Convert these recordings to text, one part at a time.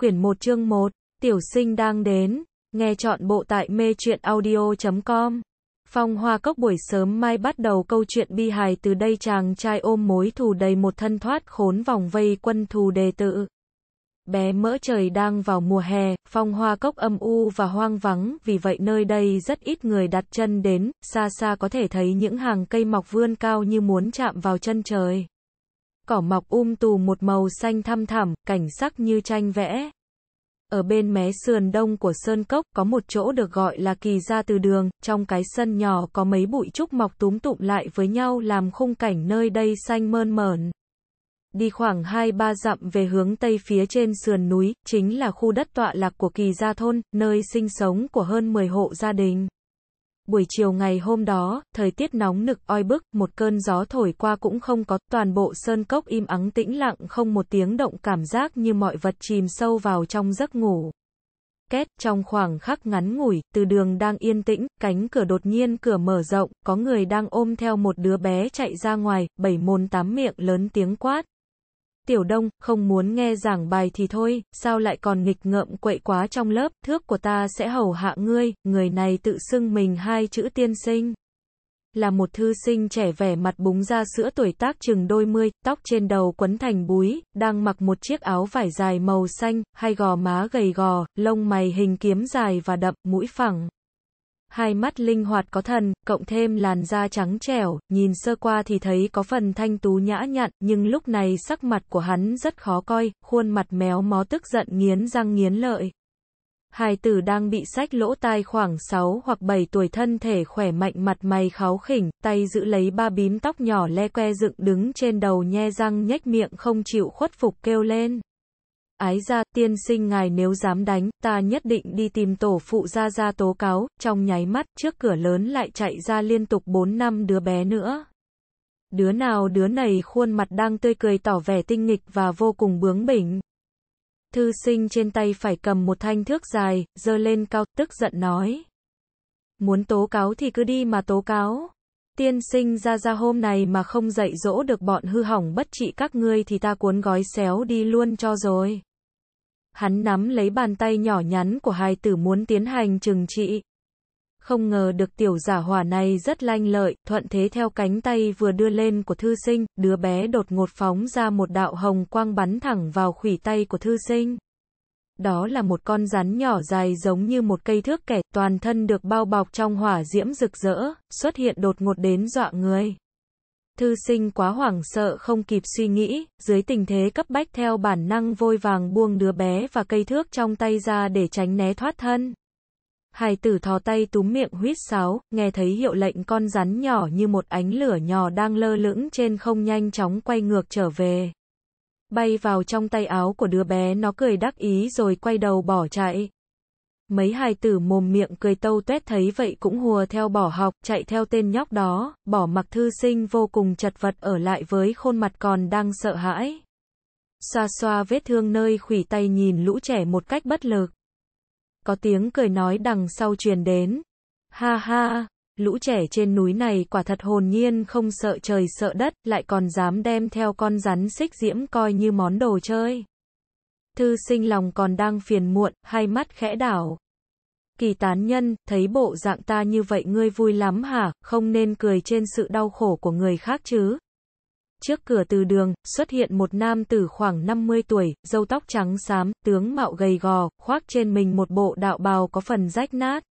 quyển 1 chương 1, tiểu sinh đang đến, nghe chọn bộ tại mê truyện audio.com. Phong hoa cốc buổi sớm mai bắt đầu câu chuyện bi hài từ đây chàng trai ôm mối thù đầy một thân thoát khốn vòng vây quân thù đề tự. Bé mỡ trời đang vào mùa hè, phong hoa cốc âm u và hoang vắng, vì vậy nơi đây rất ít người đặt chân đến, xa xa có thể thấy những hàng cây mọc vươn cao như muốn chạm vào chân trời cỏ mọc um tù một màu xanh thăm thẳm, cảnh sắc như tranh vẽ. Ở bên mé sườn đông của sơn cốc có một chỗ được gọi là kỳ gia từ đường, trong cái sân nhỏ có mấy bụi trúc mọc túm tụm lại với nhau làm khung cảnh nơi đây xanh mơn mởn. Đi khoảng 2-3 dặm về hướng tây phía trên sườn núi, chính là khu đất tọa lạc của kỳ gia thôn, nơi sinh sống của hơn 10 hộ gia đình. Buổi chiều ngày hôm đó, thời tiết nóng nực oi bức, một cơn gió thổi qua cũng không có, toàn bộ sơn cốc im ắng tĩnh lặng không một tiếng động cảm giác như mọi vật chìm sâu vào trong giấc ngủ. Kết, trong khoảng khắc ngắn ngủi, từ đường đang yên tĩnh, cánh cửa đột nhiên cửa mở rộng, có người đang ôm theo một đứa bé chạy ra ngoài, bảy môn tám miệng lớn tiếng quát. Tiểu Đông, không muốn nghe giảng bài thì thôi, sao lại còn nghịch ngợm quậy quá trong lớp, thước của ta sẽ hầu hạ ngươi, người này tự xưng mình hai chữ tiên sinh. Là một thư sinh trẻ vẻ mặt búng ra sữa tuổi tác chừng đôi mươi, tóc trên đầu quấn thành búi, đang mặc một chiếc áo vải dài màu xanh, hai gò má gầy gò, lông mày hình kiếm dài và đậm, mũi phẳng hai mắt linh hoạt có thần, cộng thêm làn da trắng trẻo, nhìn sơ qua thì thấy có phần thanh tú nhã nhặn, nhưng lúc này sắc mặt của hắn rất khó coi, khuôn mặt méo mó tức giận nghiến răng nghiến lợi. Hài tử đang bị sách lỗ tai khoảng 6 hoặc 7 tuổi thân thể khỏe mạnh mặt mày kháo khỉnh, tay giữ lấy ba bím tóc nhỏ le que dựng đứng trên đầu nhe răng nhếch miệng không chịu khuất phục kêu lên. Ái ra, tiên sinh ngài nếu dám đánh, ta nhất định đi tìm tổ phụ gia gia tố cáo, trong nháy mắt, trước cửa lớn lại chạy ra liên tục bốn năm đứa bé nữa. Đứa nào đứa này khuôn mặt đang tươi cười tỏ vẻ tinh nghịch và vô cùng bướng bỉnh. Thư sinh trên tay phải cầm một thanh thước dài, giơ lên cao, tức giận nói. Muốn tố cáo thì cứ đi mà tố cáo. Tiên sinh ra ra hôm này mà không dạy dỗ được bọn hư hỏng bất trị các ngươi thì ta cuốn gói xéo đi luôn cho rồi. Hắn nắm lấy bàn tay nhỏ nhắn của hai tử muốn tiến hành trừng trị. Không ngờ được tiểu giả hỏa này rất lanh lợi, thuận thế theo cánh tay vừa đưa lên của thư sinh, đứa bé đột ngột phóng ra một đạo hồng quang bắn thẳng vào khủy tay của thư sinh. Đó là một con rắn nhỏ dài giống như một cây thước kẻ, toàn thân được bao bọc trong hỏa diễm rực rỡ, xuất hiện đột ngột đến dọa người thư sinh quá hoảng sợ không kịp suy nghĩ, dưới tình thế cấp bách theo bản năng vôi vàng buông đứa bé và cây thước trong tay ra để tránh né thoát thân. Hải tử thò tay túm miệng huyết sáo, nghe thấy hiệu lệnh con rắn nhỏ như một ánh lửa nhỏ đang lơ lửng trên không nhanh chóng quay ngược trở về. Bay vào trong tay áo của đứa bé nó cười đắc ý rồi quay đầu bỏ chạy. Mấy hài tử mồm miệng cười tâu tuét thấy vậy cũng hùa theo bỏ học, chạy theo tên nhóc đó, bỏ mặc thư sinh vô cùng chật vật ở lại với khuôn mặt còn đang sợ hãi. Xoa xoa vết thương nơi khủy tay nhìn lũ trẻ một cách bất lực. Có tiếng cười nói đằng sau truyền đến. Ha ha, lũ trẻ trên núi này quả thật hồn nhiên không sợ trời sợ đất, lại còn dám đem theo con rắn xích diễm coi như món đồ chơi thư sinh lòng còn đang phiền muộn, hai mắt khẽ đảo. Kỳ tán nhân, thấy bộ dạng ta như vậy ngươi vui lắm hả, không nên cười trên sự đau khổ của người khác chứ. Trước cửa từ đường, xuất hiện một nam tử khoảng 50 tuổi, râu tóc trắng xám, tướng mạo gầy gò, khoác trên mình một bộ đạo bào có phần rách nát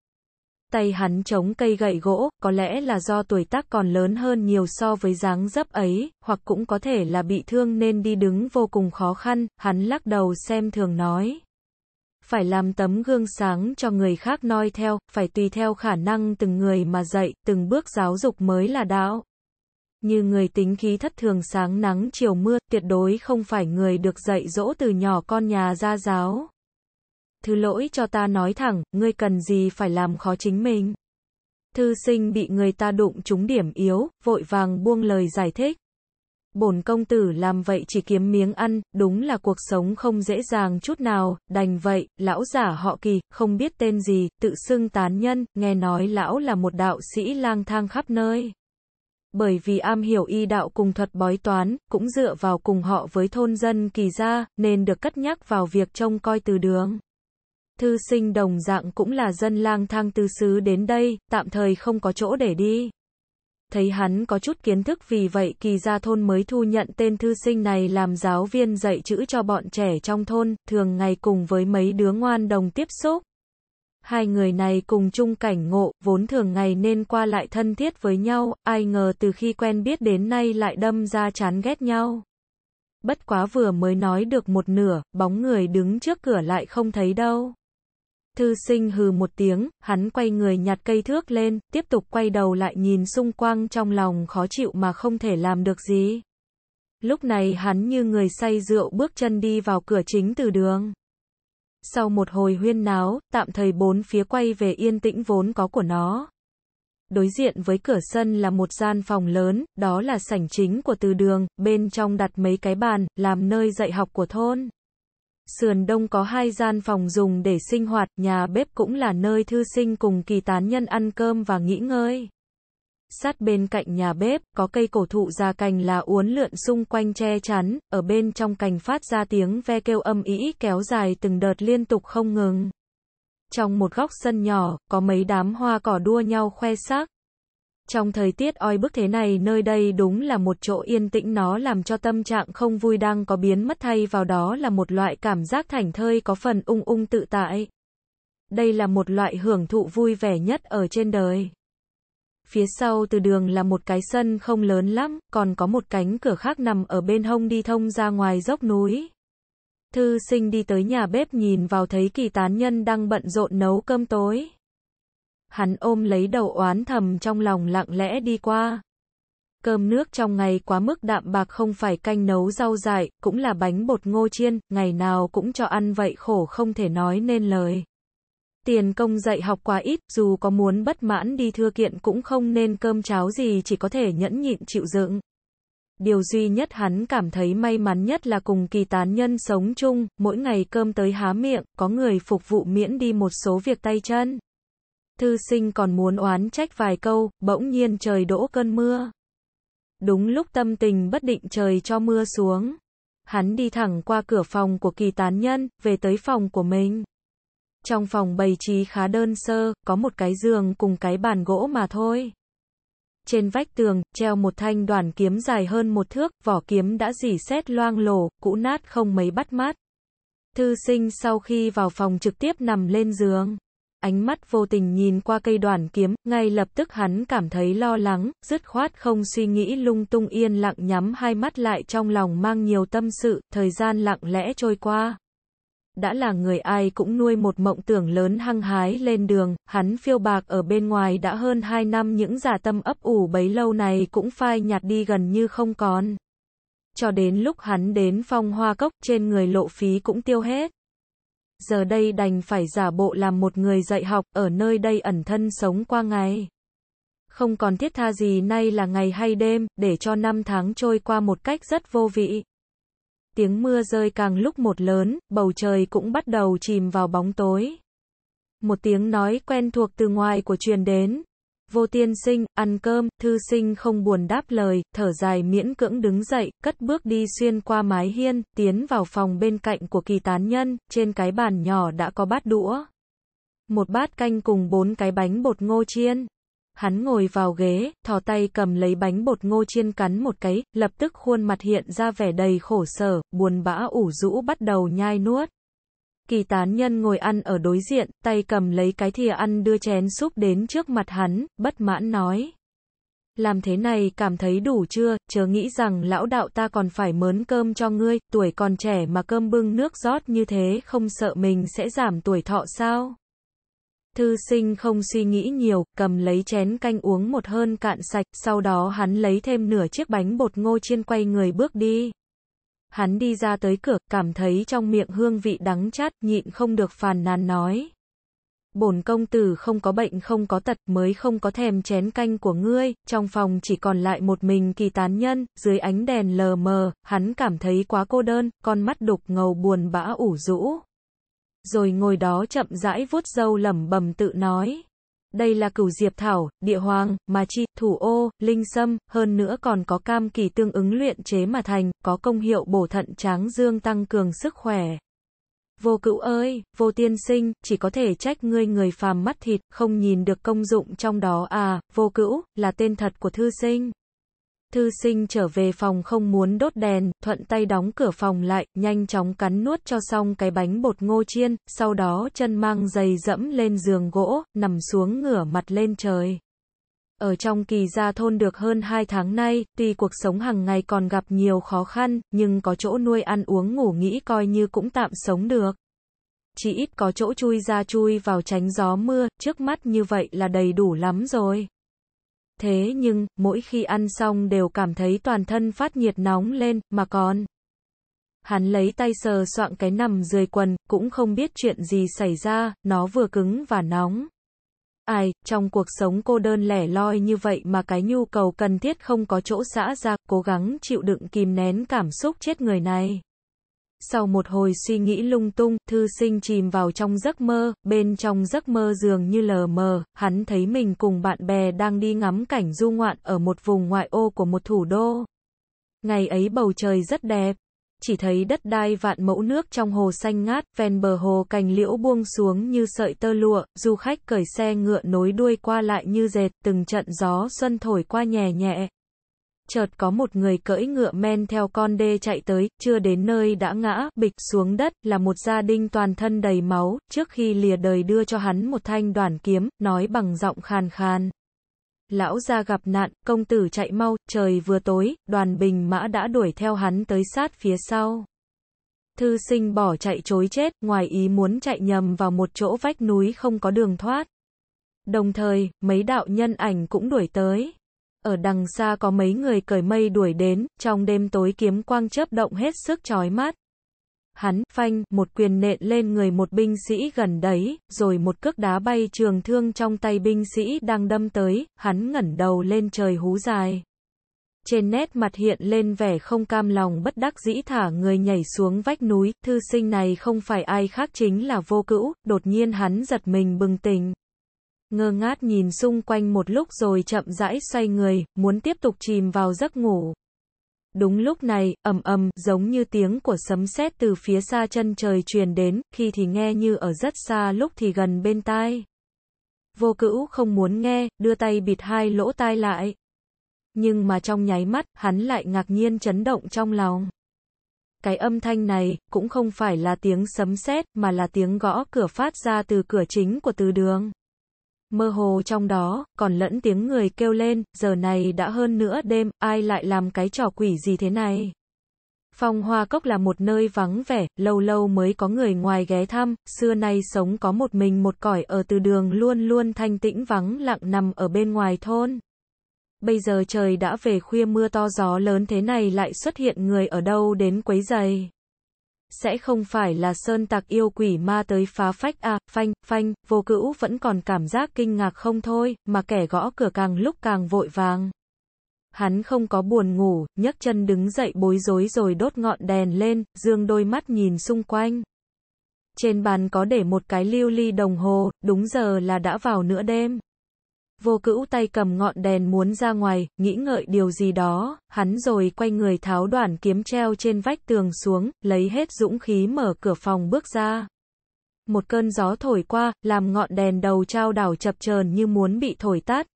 tay hắn chống cây gậy gỗ, có lẽ là do tuổi tác còn lớn hơn nhiều so với dáng dấp ấy, hoặc cũng có thể là bị thương nên đi đứng vô cùng khó khăn, hắn lắc đầu xem thường nói. Phải làm tấm gương sáng cho người khác noi theo, phải tùy theo khả năng từng người mà dạy, từng bước giáo dục mới là đạo. Như người tính khí thất thường sáng nắng chiều mưa, tuyệt đối không phải người được dạy dỗ từ nhỏ con nhà ra giáo. Thứ lỗi cho ta nói thẳng, ngươi cần gì phải làm khó chính mình. Thư sinh bị người ta đụng trúng điểm yếu, vội vàng buông lời giải thích. Bổn công tử làm vậy chỉ kiếm miếng ăn, đúng là cuộc sống không dễ dàng chút nào, đành vậy, lão giả họ kỳ, không biết tên gì, tự xưng tán nhân, nghe nói lão là một đạo sĩ lang thang khắp nơi. Bởi vì am hiểu y đạo cùng thuật bói toán, cũng dựa vào cùng họ với thôn dân kỳ gia, nên được cất nhắc vào việc trông coi từ đường thư sinh đồng dạng cũng là dân lang thang tứ xứ đến đây, tạm thời không có chỗ để đi. Thấy hắn có chút kiến thức vì vậy kỳ gia thôn mới thu nhận tên thư sinh này làm giáo viên dạy chữ cho bọn trẻ trong thôn, thường ngày cùng với mấy đứa ngoan đồng tiếp xúc. Hai người này cùng chung cảnh ngộ, vốn thường ngày nên qua lại thân thiết với nhau, ai ngờ từ khi quen biết đến nay lại đâm ra chán ghét nhau. Bất quá vừa mới nói được một nửa, bóng người đứng trước cửa lại không thấy đâu. Thư sinh hừ một tiếng, hắn quay người nhặt cây thước lên, tiếp tục quay đầu lại nhìn xung quanh trong lòng khó chịu mà không thể làm được gì. Lúc này hắn như người say rượu bước chân đi vào cửa chính từ đường. Sau một hồi huyên náo, tạm thời bốn phía quay về yên tĩnh vốn có của nó. Đối diện với cửa sân là một gian phòng lớn, đó là sảnh chính của từ đường, bên trong đặt mấy cái bàn, làm nơi dạy học của thôn sườn đông có hai gian phòng dùng để sinh hoạt, nhà bếp cũng là nơi thư sinh cùng kỳ tán nhân ăn cơm và nghỉ ngơi. Sát bên cạnh nhà bếp, có cây cổ thụ già cành là uốn lượn xung quanh che chắn, ở bên trong cành phát ra tiếng ve kêu âm ý kéo dài từng đợt liên tục không ngừng. Trong một góc sân nhỏ, có mấy đám hoa cỏ đua nhau khoe sắc. Trong thời tiết oi bức thế này nơi đây đúng là một chỗ yên tĩnh nó làm cho tâm trạng không vui đang có biến mất thay vào đó là một loại cảm giác thảnh thơi có phần ung ung tự tại. Đây là một loại hưởng thụ vui vẻ nhất ở trên đời. Phía sau từ đường là một cái sân không lớn lắm, còn có một cánh cửa khác nằm ở bên hông đi thông ra ngoài dốc núi. Thư sinh đi tới nhà bếp nhìn vào thấy kỳ tán nhân đang bận rộn nấu cơm tối. Hắn ôm lấy đầu oán thầm trong lòng lặng lẽ đi qua. Cơm nước trong ngày quá mức đạm bạc không phải canh nấu rau dại, cũng là bánh bột ngô chiên, ngày nào cũng cho ăn vậy khổ không thể nói nên lời. Tiền công dạy học quá ít, dù có muốn bất mãn đi thưa kiện cũng không nên cơm cháo gì chỉ có thể nhẫn nhịn chịu dưỡng Điều duy nhất hắn cảm thấy may mắn nhất là cùng kỳ tán nhân sống chung, mỗi ngày cơm tới há miệng, có người phục vụ miễn đi một số việc tay chân. Thư sinh còn muốn oán trách vài câu, bỗng nhiên trời đổ cơn mưa. Đúng lúc tâm tình bất định trời cho mưa xuống. Hắn đi thẳng qua cửa phòng của kỳ tán nhân, về tới phòng của mình. Trong phòng bày trí khá đơn sơ, có một cái giường cùng cái bàn gỗ mà thôi. Trên vách tường, treo một thanh đoàn kiếm dài hơn một thước, vỏ kiếm đã dỉ xét loang lổ, cũ nát không mấy bắt mắt. Thư sinh sau khi vào phòng trực tiếp nằm lên giường ánh mắt vô tình nhìn qua cây đoàn kiếm, ngay lập tức hắn cảm thấy lo lắng, dứt khoát không suy nghĩ lung tung yên lặng nhắm hai mắt lại trong lòng mang nhiều tâm sự, thời gian lặng lẽ trôi qua. Đã là người ai cũng nuôi một mộng tưởng lớn hăng hái lên đường, hắn phiêu bạc ở bên ngoài đã hơn hai năm những giả tâm ấp ủ bấy lâu này cũng phai nhạt đi gần như không còn. Cho đến lúc hắn đến phong hoa cốc trên người lộ phí cũng tiêu hết giờ đây đành phải giả bộ làm một người dạy học, ở nơi đây ẩn thân sống qua ngày. Không còn thiết tha gì nay là ngày hay đêm, để cho năm tháng trôi qua một cách rất vô vị. Tiếng mưa rơi càng lúc một lớn, bầu trời cũng bắt đầu chìm vào bóng tối. Một tiếng nói quen thuộc từ ngoài của truyền đến, Vô tiên sinh, ăn cơm, thư sinh không buồn đáp lời, thở dài miễn cưỡng đứng dậy, cất bước đi xuyên qua mái hiên, tiến vào phòng bên cạnh của kỳ tán nhân, trên cái bàn nhỏ đã có bát đũa. Một bát canh cùng bốn cái bánh bột ngô chiên. Hắn ngồi vào ghế, thò tay cầm lấy bánh bột ngô chiên cắn một cái, lập tức khuôn mặt hiện ra vẻ đầy khổ sở, buồn bã ủ rũ bắt đầu nhai nuốt. Kỳ tán nhân ngồi ăn ở đối diện, tay cầm lấy cái thìa ăn đưa chén súp đến trước mặt hắn, bất mãn nói. Làm thế này cảm thấy đủ chưa, chớ nghĩ rằng lão đạo ta còn phải mớn cơm cho ngươi, tuổi còn trẻ mà cơm bưng nước rót như thế không sợ mình sẽ giảm tuổi thọ sao? Thư sinh không suy nghĩ nhiều, cầm lấy chén canh uống một hơn cạn sạch, sau đó hắn lấy thêm nửa chiếc bánh bột ngô chiên quay người bước đi. Hắn đi ra tới cửa, cảm thấy trong miệng hương vị đắng chát, nhịn không được phàn nàn nói. Bổn công tử không có bệnh không có tật mới không có thèm chén canh của ngươi, trong phòng chỉ còn lại một mình kỳ tán nhân, dưới ánh đèn lờ mờ, hắn cảm thấy quá cô đơn, con mắt đục ngầu buồn bã ủ rũ. Rồi ngồi đó chậm rãi vuốt râu lẩm bẩm tự nói. Đây là cửu diệp thảo, địa hoàng, mà chi, thủ ô, linh sâm, hơn nữa còn có cam kỳ tương ứng luyện chế mà thành, có công hiệu bổ thận tráng dương tăng cường sức khỏe. Vô cữu ơi, vô tiên sinh, chỉ có thể trách ngươi người phàm mắt thịt, không nhìn được công dụng trong đó à, vô cữu, là tên thật của thư sinh. Thư sinh trở về phòng không muốn đốt đèn, thuận tay đóng cửa phòng lại, nhanh chóng cắn nuốt cho xong cái bánh bột ngô chiên, sau đó chân mang giày dẫm lên giường gỗ, nằm xuống ngửa mặt lên trời. Ở trong kỳ gia thôn được hơn 2 tháng nay, tuy cuộc sống hàng ngày còn gặp nhiều khó khăn, nhưng có chỗ nuôi ăn uống ngủ nghỉ coi như cũng tạm sống được. Chỉ ít có chỗ chui ra chui vào tránh gió mưa, trước mắt như vậy là đầy đủ lắm rồi thế nhưng, mỗi khi ăn xong đều cảm thấy toàn thân phát nhiệt nóng lên, mà còn. Hắn lấy tay sờ soạng cái nằm dưới quần, cũng không biết chuyện gì xảy ra, nó vừa cứng và nóng. Ai, trong cuộc sống cô đơn lẻ loi như vậy mà cái nhu cầu cần thiết không có chỗ xã ra, cố gắng chịu đựng kìm nén cảm xúc chết người này. Sau một hồi suy nghĩ lung tung, thư sinh chìm vào trong giấc mơ, bên trong giấc mơ dường như lờ mờ, hắn thấy mình cùng bạn bè đang đi ngắm cảnh du ngoạn ở một vùng ngoại ô của một thủ đô. Ngày ấy bầu trời rất đẹp, chỉ thấy đất đai vạn mẫu nước trong hồ xanh ngát, ven bờ hồ cành liễu buông xuống như sợi tơ lụa, du khách cởi xe ngựa nối đuôi qua lại như dệt, từng trận gió xuân thổi qua nhẹ nhẹ, chợt có một người cưỡi ngựa men theo con đê chạy tới, chưa đến nơi đã ngã, bịch xuống đất, là một gia đình toàn thân đầy máu, trước khi lìa đời đưa cho hắn một thanh đoàn kiếm, nói bằng giọng khan khan: Lão gia gặp nạn, công tử chạy mau, trời vừa tối, đoàn bình mã đã đuổi theo hắn tới sát phía sau. Thư sinh bỏ chạy chối chết, ngoài ý muốn chạy nhầm vào một chỗ vách núi không có đường thoát. Đồng thời, mấy đạo nhân ảnh cũng đuổi tới. Ở đằng xa có mấy người cởi mây đuổi đến, trong đêm tối kiếm quang chớp động hết sức chói mắt. Hắn, phanh, một quyền nện lên người một binh sĩ gần đấy, rồi một cước đá bay trường thương trong tay binh sĩ đang đâm tới, hắn ngẩn đầu lên trời hú dài. Trên nét mặt hiện lên vẻ không cam lòng bất đắc dĩ thả người nhảy xuống vách núi, thư sinh này không phải ai khác chính là vô cữu, đột nhiên hắn giật mình bừng tỉnh ngơ ngác nhìn xung quanh một lúc rồi chậm rãi xoay người, muốn tiếp tục chìm vào giấc ngủ. Đúng lúc này, ầm ầm, giống như tiếng của sấm sét từ phía xa chân trời truyền đến, khi thì nghe như ở rất xa lúc thì gần bên tai. Vô cữu không muốn nghe, đưa tay bịt hai lỗ tai lại. Nhưng mà trong nháy mắt, hắn lại ngạc nhiên chấn động trong lòng. Cái âm thanh này, cũng không phải là tiếng sấm sét mà là tiếng gõ cửa phát ra từ cửa chính của từ đường. Mơ hồ trong đó, còn lẫn tiếng người kêu lên, giờ này đã hơn nửa đêm, ai lại làm cái trò quỷ gì thế này? Phòng hoa cốc là một nơi vắng vẻ, lâu lâu mới có người ngoài ghé thăm, xưa nay sống có một mình một cõi ở từ đường luôn luôn thanh tĩnh vắng lặng nằm ở bên ngoài thôn. Bây giờ trời đã về khuya mưa to gió lớn thế này lại xuất hiện người ở đâu đến quấy giày sẽ không phải là sơn tặc yêu quỷ ma tới phá phách à, phanh, phanh, vô cữu vẫn còn cảm giác kinh ngạc không thôi, mà kẻ gõ cửa càng lúc càng vội vàng. Hắn không có buồn ngủ, nhấc chân đứng dậy bối rối rồi đốt ngọn đèn lên, dương đôi mắt nhìn xung quanh. Trên bàn có để một cái lưu ly đồng hồ, đúng giờ là đã vào nửa đêm. Vô cữu tay cầm ngọn đèn muốn ra ngoài, nghĩ ngợi điều gì đó, hắn rồi quay người tháo đoạn kiếm treo trên vách tường xuống, lấy hết dũng khí mở cửa phòng bước ra. Một cơn gió thổi qua, làm ngọn đèn đầu trao đảo chập chờn như muốn bị thổi tắt.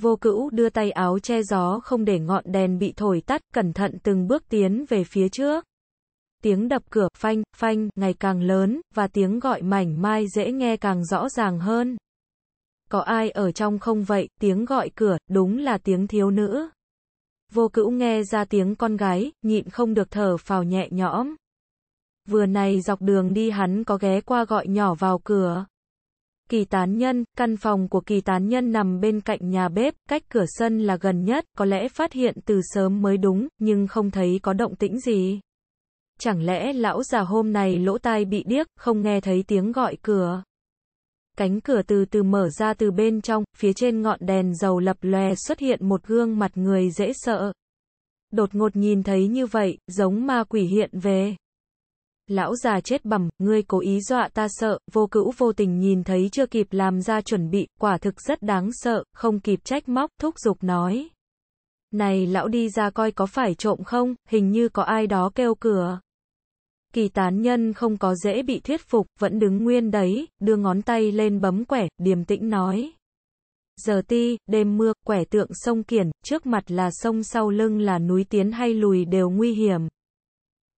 Vô cữu đưa tay áo che gió không để ngọn đèn bị thổi tắt, cẩn thận từng bước tiến về phía trước. Tiếng đập cửa, phanh, phanh, ngày càng lớn, và tiếng gọi mảnh mai dễ nghe càng rõ ràng hơn có ai ở trong không vậy, tiếng gọi cửa, đúng là tiếng thiếu nữ. Vô cữu nghe ra tiếng con gái, nhịn không được thở phào nhẹ nhõm. Vừa này dọc đường đi hắn có ghé qua gọi nhỏ vào cửa. Kỳ tán nhân, căn phòng của kỳ tán nhân nằm bên cạnh nhà bếp, cách cửa sân là gần nhất, có lẽ phát hiện từ sớm mới đúng, nhưng không thấy có động tĩnh gì. Chẳng lẽ lão già hôm nay lỗ tai bị điếc, không nghe thấy tiếng gọi cửa. Cánh cửa từ từ mở ra từ bên trong, phía trên ngọn đèn dầu lập lòe xuất hiện một gương mặt người dễ sợ. Đột ngột nhìn thấy như vậy, giống ma quỷ hiện về. Lão già chết bẩm, ngươi cố ý dọa ta sợ, vô cữu vô tình nhìn thấy chưa kịp làm ra chuẩn bị, quả thực rất đáng sợ, không kịp trách móc, thúc giục nói. Này lão đi ra coi có phải trộm không, hình như có ai đó kêu cửa kỳ tán nhân không có dễ bị thuyết phục, vẫn đứng nguyên đấy, đưa ngón tay lên bấm quẻ, điềm tĩnh nói. Giờ ti, đêm mưa, quẻ tượng sông Kiển, trước mặt là sông sau lưng là núi tiến hay lùi đều nguy hiểm.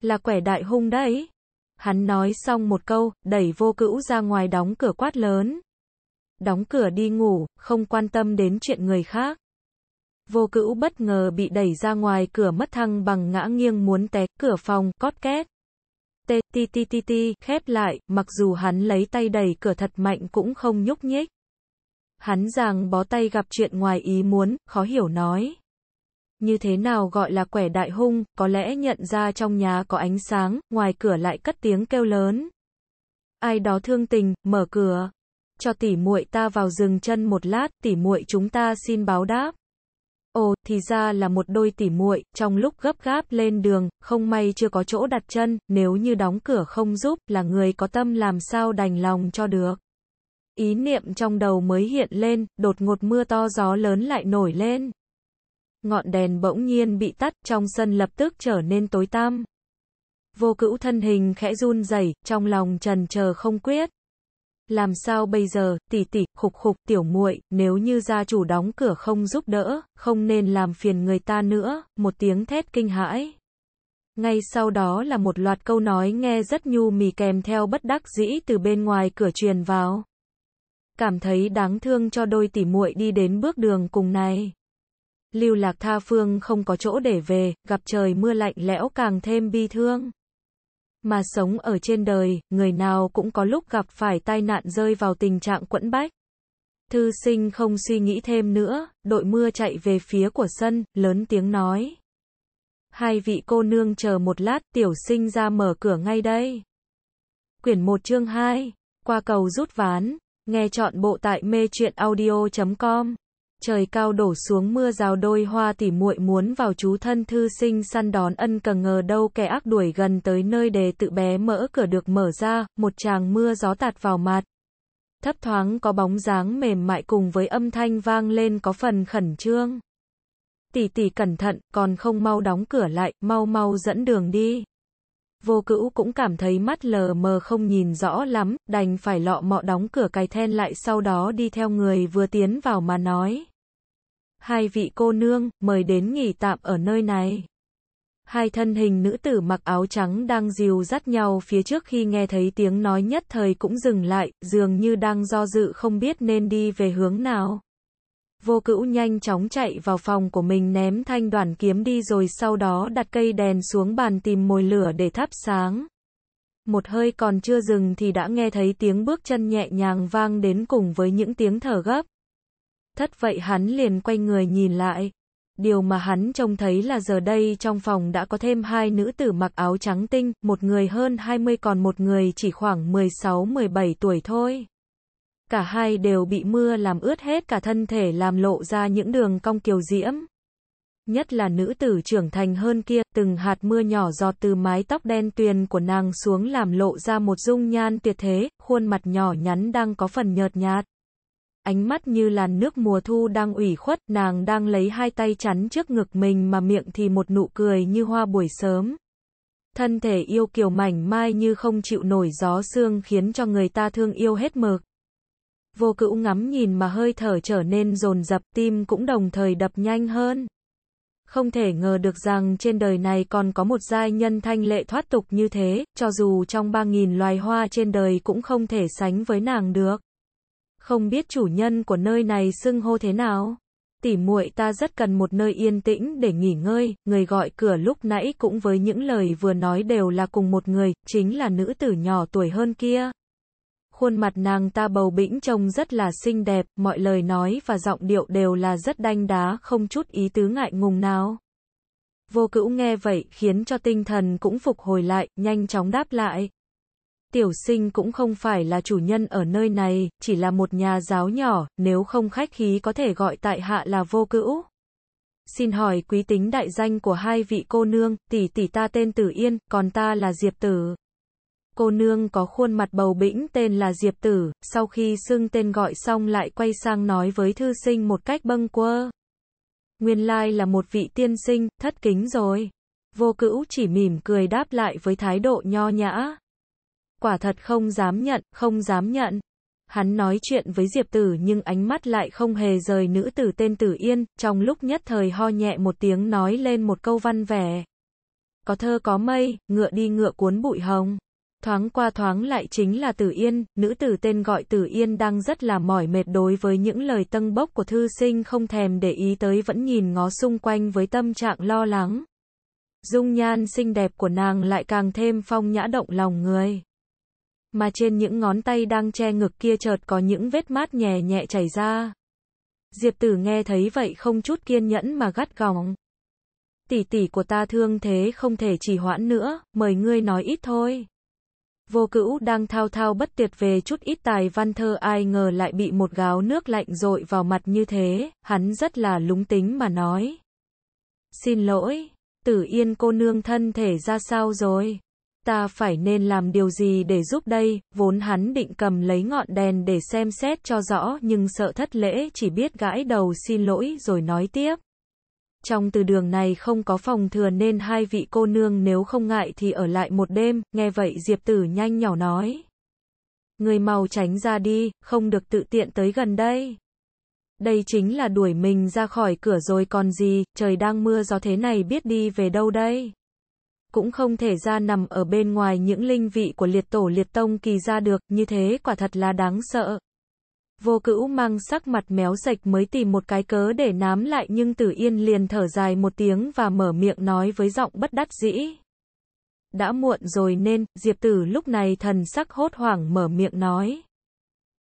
Là quẻ đại hung đấy. Hắn nói xong một câu, đẩy vô cữu ra ngoài đóng cửa quát lớn. Đóng cửa đi ngủ, không quan tâm đến chuyện người khác. Vô cữu bất ngờ bị đẩy ra ngoài cửa mất thăng bằng ngã nghiêng muốn té cửa phòng, cót két t t t t t khép lại, mặc dù hắn lấy tay đẩy cửa thật mạnh cũng không nhúc nhích. Hắn rằng bó tay gặp chuyện ngoài ý muốn, khó hiểu nói. Như thế nào gọi là quẻ đại hung, có lẽ nhận ra trong nhà có ánh sáng, ngoài cửa lại cất tiếng kêu lớn. Ai đó thương tình, mở cửa. Cho tỉ muội ta vào rừng chân một lát, tỉ muội chúng ta xin báo đáp. Ồ, thì ra là một đôi tỉ muội, trong lúc gấp gáp lên đường, không may chưa có chỗ đặt chân, nếu như đóng cửa không giúp, là người có tâm làm sao đành lòng cho được. Ý niệm trong đầu mới hiện lên, đột ngột mưa to gió lớn lại nổi lên. Ngọn đèn bỗng nhiên bị tắt, trong sân lập tức trở nên tối tăm. Vô cữu thân hình khẽ run rẩy, trong lòng trần chờ không quyết làm sao bây giờ, tỷ tỷ, khục khục, tiểu muội, nếu như gia chủ đóng cửa không giúp đỡ, không nên làm phiền người ta nữa, một tiếng thét kinh hãi. Ngay sau đó là một loạt câu nói nghe rất nhu mì kèm theo bất đắc dĩ từ bên ngoài cửa truyền vào. Cảm thấy đáng thương cho đôi tỷ muội đi đến bước đường cùng này. Lưu Lạc Tha Phương không có chỗ để về, gặp trời mưa lạnh lẽo càng thêm bi thương. Mà sống ở trên đời, người nào cũng có lúc gặp phải tai nạn rơi vào tình trạng quẫn bách. Thư sinh không suy nghĩ thêm nữa, đội mưa chạy về phía của sân, lớn tiếng nói. Hai vị cô nương chờ một lát, tiểu sinh ra mở cửa ngay đây. Quyển 1 chương 2, qua cầu rút ván, nghe chọn bộ tại mê chuyện audio.com trời cao đổ xuống mưa rào đôi hoa tỉ muội muốn vào chú thân thư sinh săn đón ân cần ngờ đâu kẻ ác đuổi gần tới nơi đề tự bé mỡ cửa được mở ra, một tràng mưa gió tạt vào mặt. Thấp thoáng có bóng dáng mềm mại cùng với âm thanh vang lên có phần khẩn trương. Tỷ tỷ cẩn thận, còn không mau đóng cửa lại, mau mau dẫn đường đi. Vô cữu cũng cảm thấy mắt lờ mờ không nhìn rõ lắm, đành phải lọ mọ đóng cửa cài then lại sau đó đi theo người vừa tiến vào mà nói hai vị cô nương, mời đến nghỉ tạm ở nơi này. Hai thân hình nữ tử mặc áo trắng đang dìu dắt nhau phía trước khi nghe thấy tiếng nói nhất thời cũng dừng lại, dường như đang do dự không biết nên đi về hướng nào. Vô cữu nhanh chóng chạy vào phòng của mình ném thanh đoàn kiếm đi rồi sau đó đặt cây đèn xuống bàn tìm mồi lửa để thắp sáng. Một hơi còn chưa dừng thì đã nghe thấy tiếng bước chân nhẹ nhàng vang đến cùng với những tiếng thở gấp thất vậy hắn liền quay người nhìn lại. Điều mà hắn trông thấy là giờ đây trong phòng đã có thêm hai nữ tử mặc áo trắng tinh, một người hơn 20 còn một người chỉ khoảng 16-17 tuổi thôi. Cả hai đều bị mưa làm ướt hết cả thân thể làm lộ ra những đường cong kiều diễm. Nhất là nữ tử trưởng thành hơn kia, từng hạt mưa nhỏ giọt từ mái tóc đen tuyền của nàng xuống làm lộ ra một dung nhan tuyệt thế, khuôn mặt nhỏ nhắn đang có phần nhợt nhạt ánh mắt như làn nước mùa thu đang ủy khuất, nàng đang lấy hai tay chắn trước ngực mình mà miệng thì một nụ cười như hoa buổi sớm. Thân thể yêu kiều mảnh mai như không chịu nổi gió sương khiến cho người ta thương yêu hết mực. Vô cữu ngắm nhìn mà hơi thở trở nên dồn dập tim cũng đồng thời đập nhanh hơn. Không thể ngờ được rằng trên đời này còn có một giai nhân thanh lệ thoát tục như thế, cho dù trong ba nghìn loài hoa trên đời cũng không thể sánh với nàng được không biết chủ nhân của nơi này xưng hô thế nào. Tỉ muội ta rất cần một nơi yên tĩnh để nghỉ ngơi, người gọi cửa lúc nãy cũng với những lời vừa nói đều là cùng một người, chính là nữ tử nhỏ tuổi hơn kia. Khuôn mặt nàng ta bầu bĩnh trông rất là xinh đẹp, mọi lời nói và giọng điệu đều là rất đanh đá, không chút ý tứ ngại ngùng nào. Vô cữu nghe vậy khiến cho tinh thần cũng phục hồi lại, nhanh chóng đáp lại. Tiểu sinh cũng không phải là chủ nhân ở nơi này, chỉ là một nhà giáo nhỏ, nếu không khách khí có thể gọi tại hạ là vô cữu. Xin hỏi quý tính đại danh của hai vị cô nương, tỷ tỷ ta tên Tử Yên, còn ta là Diệp Tử. Cô nương có khuôn mặt bầu bĩnh tên là Diệp Tử, sau khi xưng tên gọi xong lại quay sang nói với thư sinh một cách bâng quơ. Nguyên lai là một vị tiên sinh, thất kính rồi. Vô cữu chỉ mỉm cười đáp lại với thái độ nho nhã quả thật không dám nhận, không dám nhận. Hắn nói chuyện với Diệp Tử nhưng ánh mắt lại không hề rời nữ tử tên Tử Yên, trong lúc nhất thời ho nhẹ một tiếng nói lên một câu văn vẻ. Có thơ có mây, ngựa đi ngựa cuốn bụi hồng. Thoáng qua thoáng lại chính là Tử Yên, nữ tử tên gọi Tử Yên đang rất là mỏi mệt đối với những lời tâng bốc của thư sinh không thèm để ý tới vẫn nhìn ngó xung quanh với tâm trạng lo lắng. Dung nhan xinh đẹp của nàng lại càng thêm phong nhã động lòng người mà trên những ngón tay đang che ngực kia chợt có những vết mát nhẹ nhẹ chảy ra. Diệp tử nghe thấy vậy không chút kiên nhẫn mà gắt gỏng. Tỷ tỷ của ta thương thế không thể chỉ hoãn nữa, mời ngươi nói ít thôi. Vô cữu đang thao thao bất tuyệt về chút ít tài văn thơ ai ngờ lại bị một gáo nước lạnh dội vào mặt như thế, hắn rất là lúng tính mà nói. Xin lỗi, tử yên cô nương thân thể ra sao rồi? ta phải nên làm điều gì để giúp đây, vốn hắn định cầm lấy ngọn đèn để xem xét cho rõ nhưng sợ thất lễ chỉ biết gãi đầu xin lỗi rồi nói tiếp. Trong từ đường này không có phòng thừa nên hai vị cô nương nếu không ngại thì ở lại một đêm, nghe vậy Diệp Tử nhanh nhỏ nói. Người màu tránh ra đi, không được tự tiện tới gần đây. Đây chính là đuổi mình ra khỏi cửa rồi còn gì, trời đang mưa gió thế này biết đi về đâu đây cũng không thể ra nằm ở bên ngoài những linh vị của liệt tổ liệt tông kỳ ra được, như thế quả thật là đáng sợ. Vô cữu mang sắc mặt méo sạch mới tìm một cái cớ để nám lại nhưng tử yên liền thở dài một tiếng và mở miệng nói với giọng bất đắc dĩ. Đã muộn rồi nên, diệp tử lúc này thần sắc hốt hoảng mở miệng nói.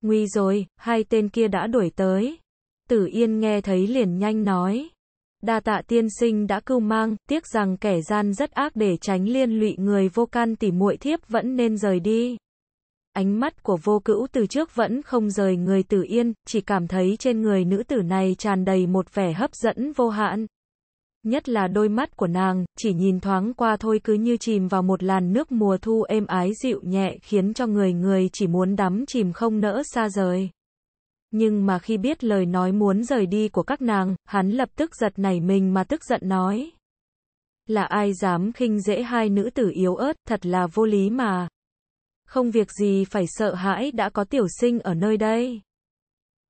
Nguy rồi, hai tên kia đã đuổi tới. Tử yên nghe thấy liền nhanh nói đa tạ tiên sinh đã cưu mang, tiếc rằng kẻ gian rất ác để tránh liên lụy người vô can tỉ muội thiếp vẫn nên rời đi. Ánh mắt của vô cữu từ trước vẫn không rời người tử yên, chỉ cảm thấy trên người nữ tử này tràn đầy một vẻ hấp dẫn vô hạn. Nhất là đôi mắt của nàng, chỉ nhìn thoáng qua thôi cứ như chìm vào một làn nước mùa thu êm ái dịu nhẹ khiến cho người người chỉ muốn đắm chìm không nỡ xa rời. Nhưng mà khi biết lời nói muốn rời đi của các nàng, hắn lập tức giật nảy mình mà tức giận nói. Là ai dám khinh dễ hai nữ tử yếu ớt, thật là vô lý mà. Không việc gì phải sợ hãi đã có tiểu sinh ở nơi đây.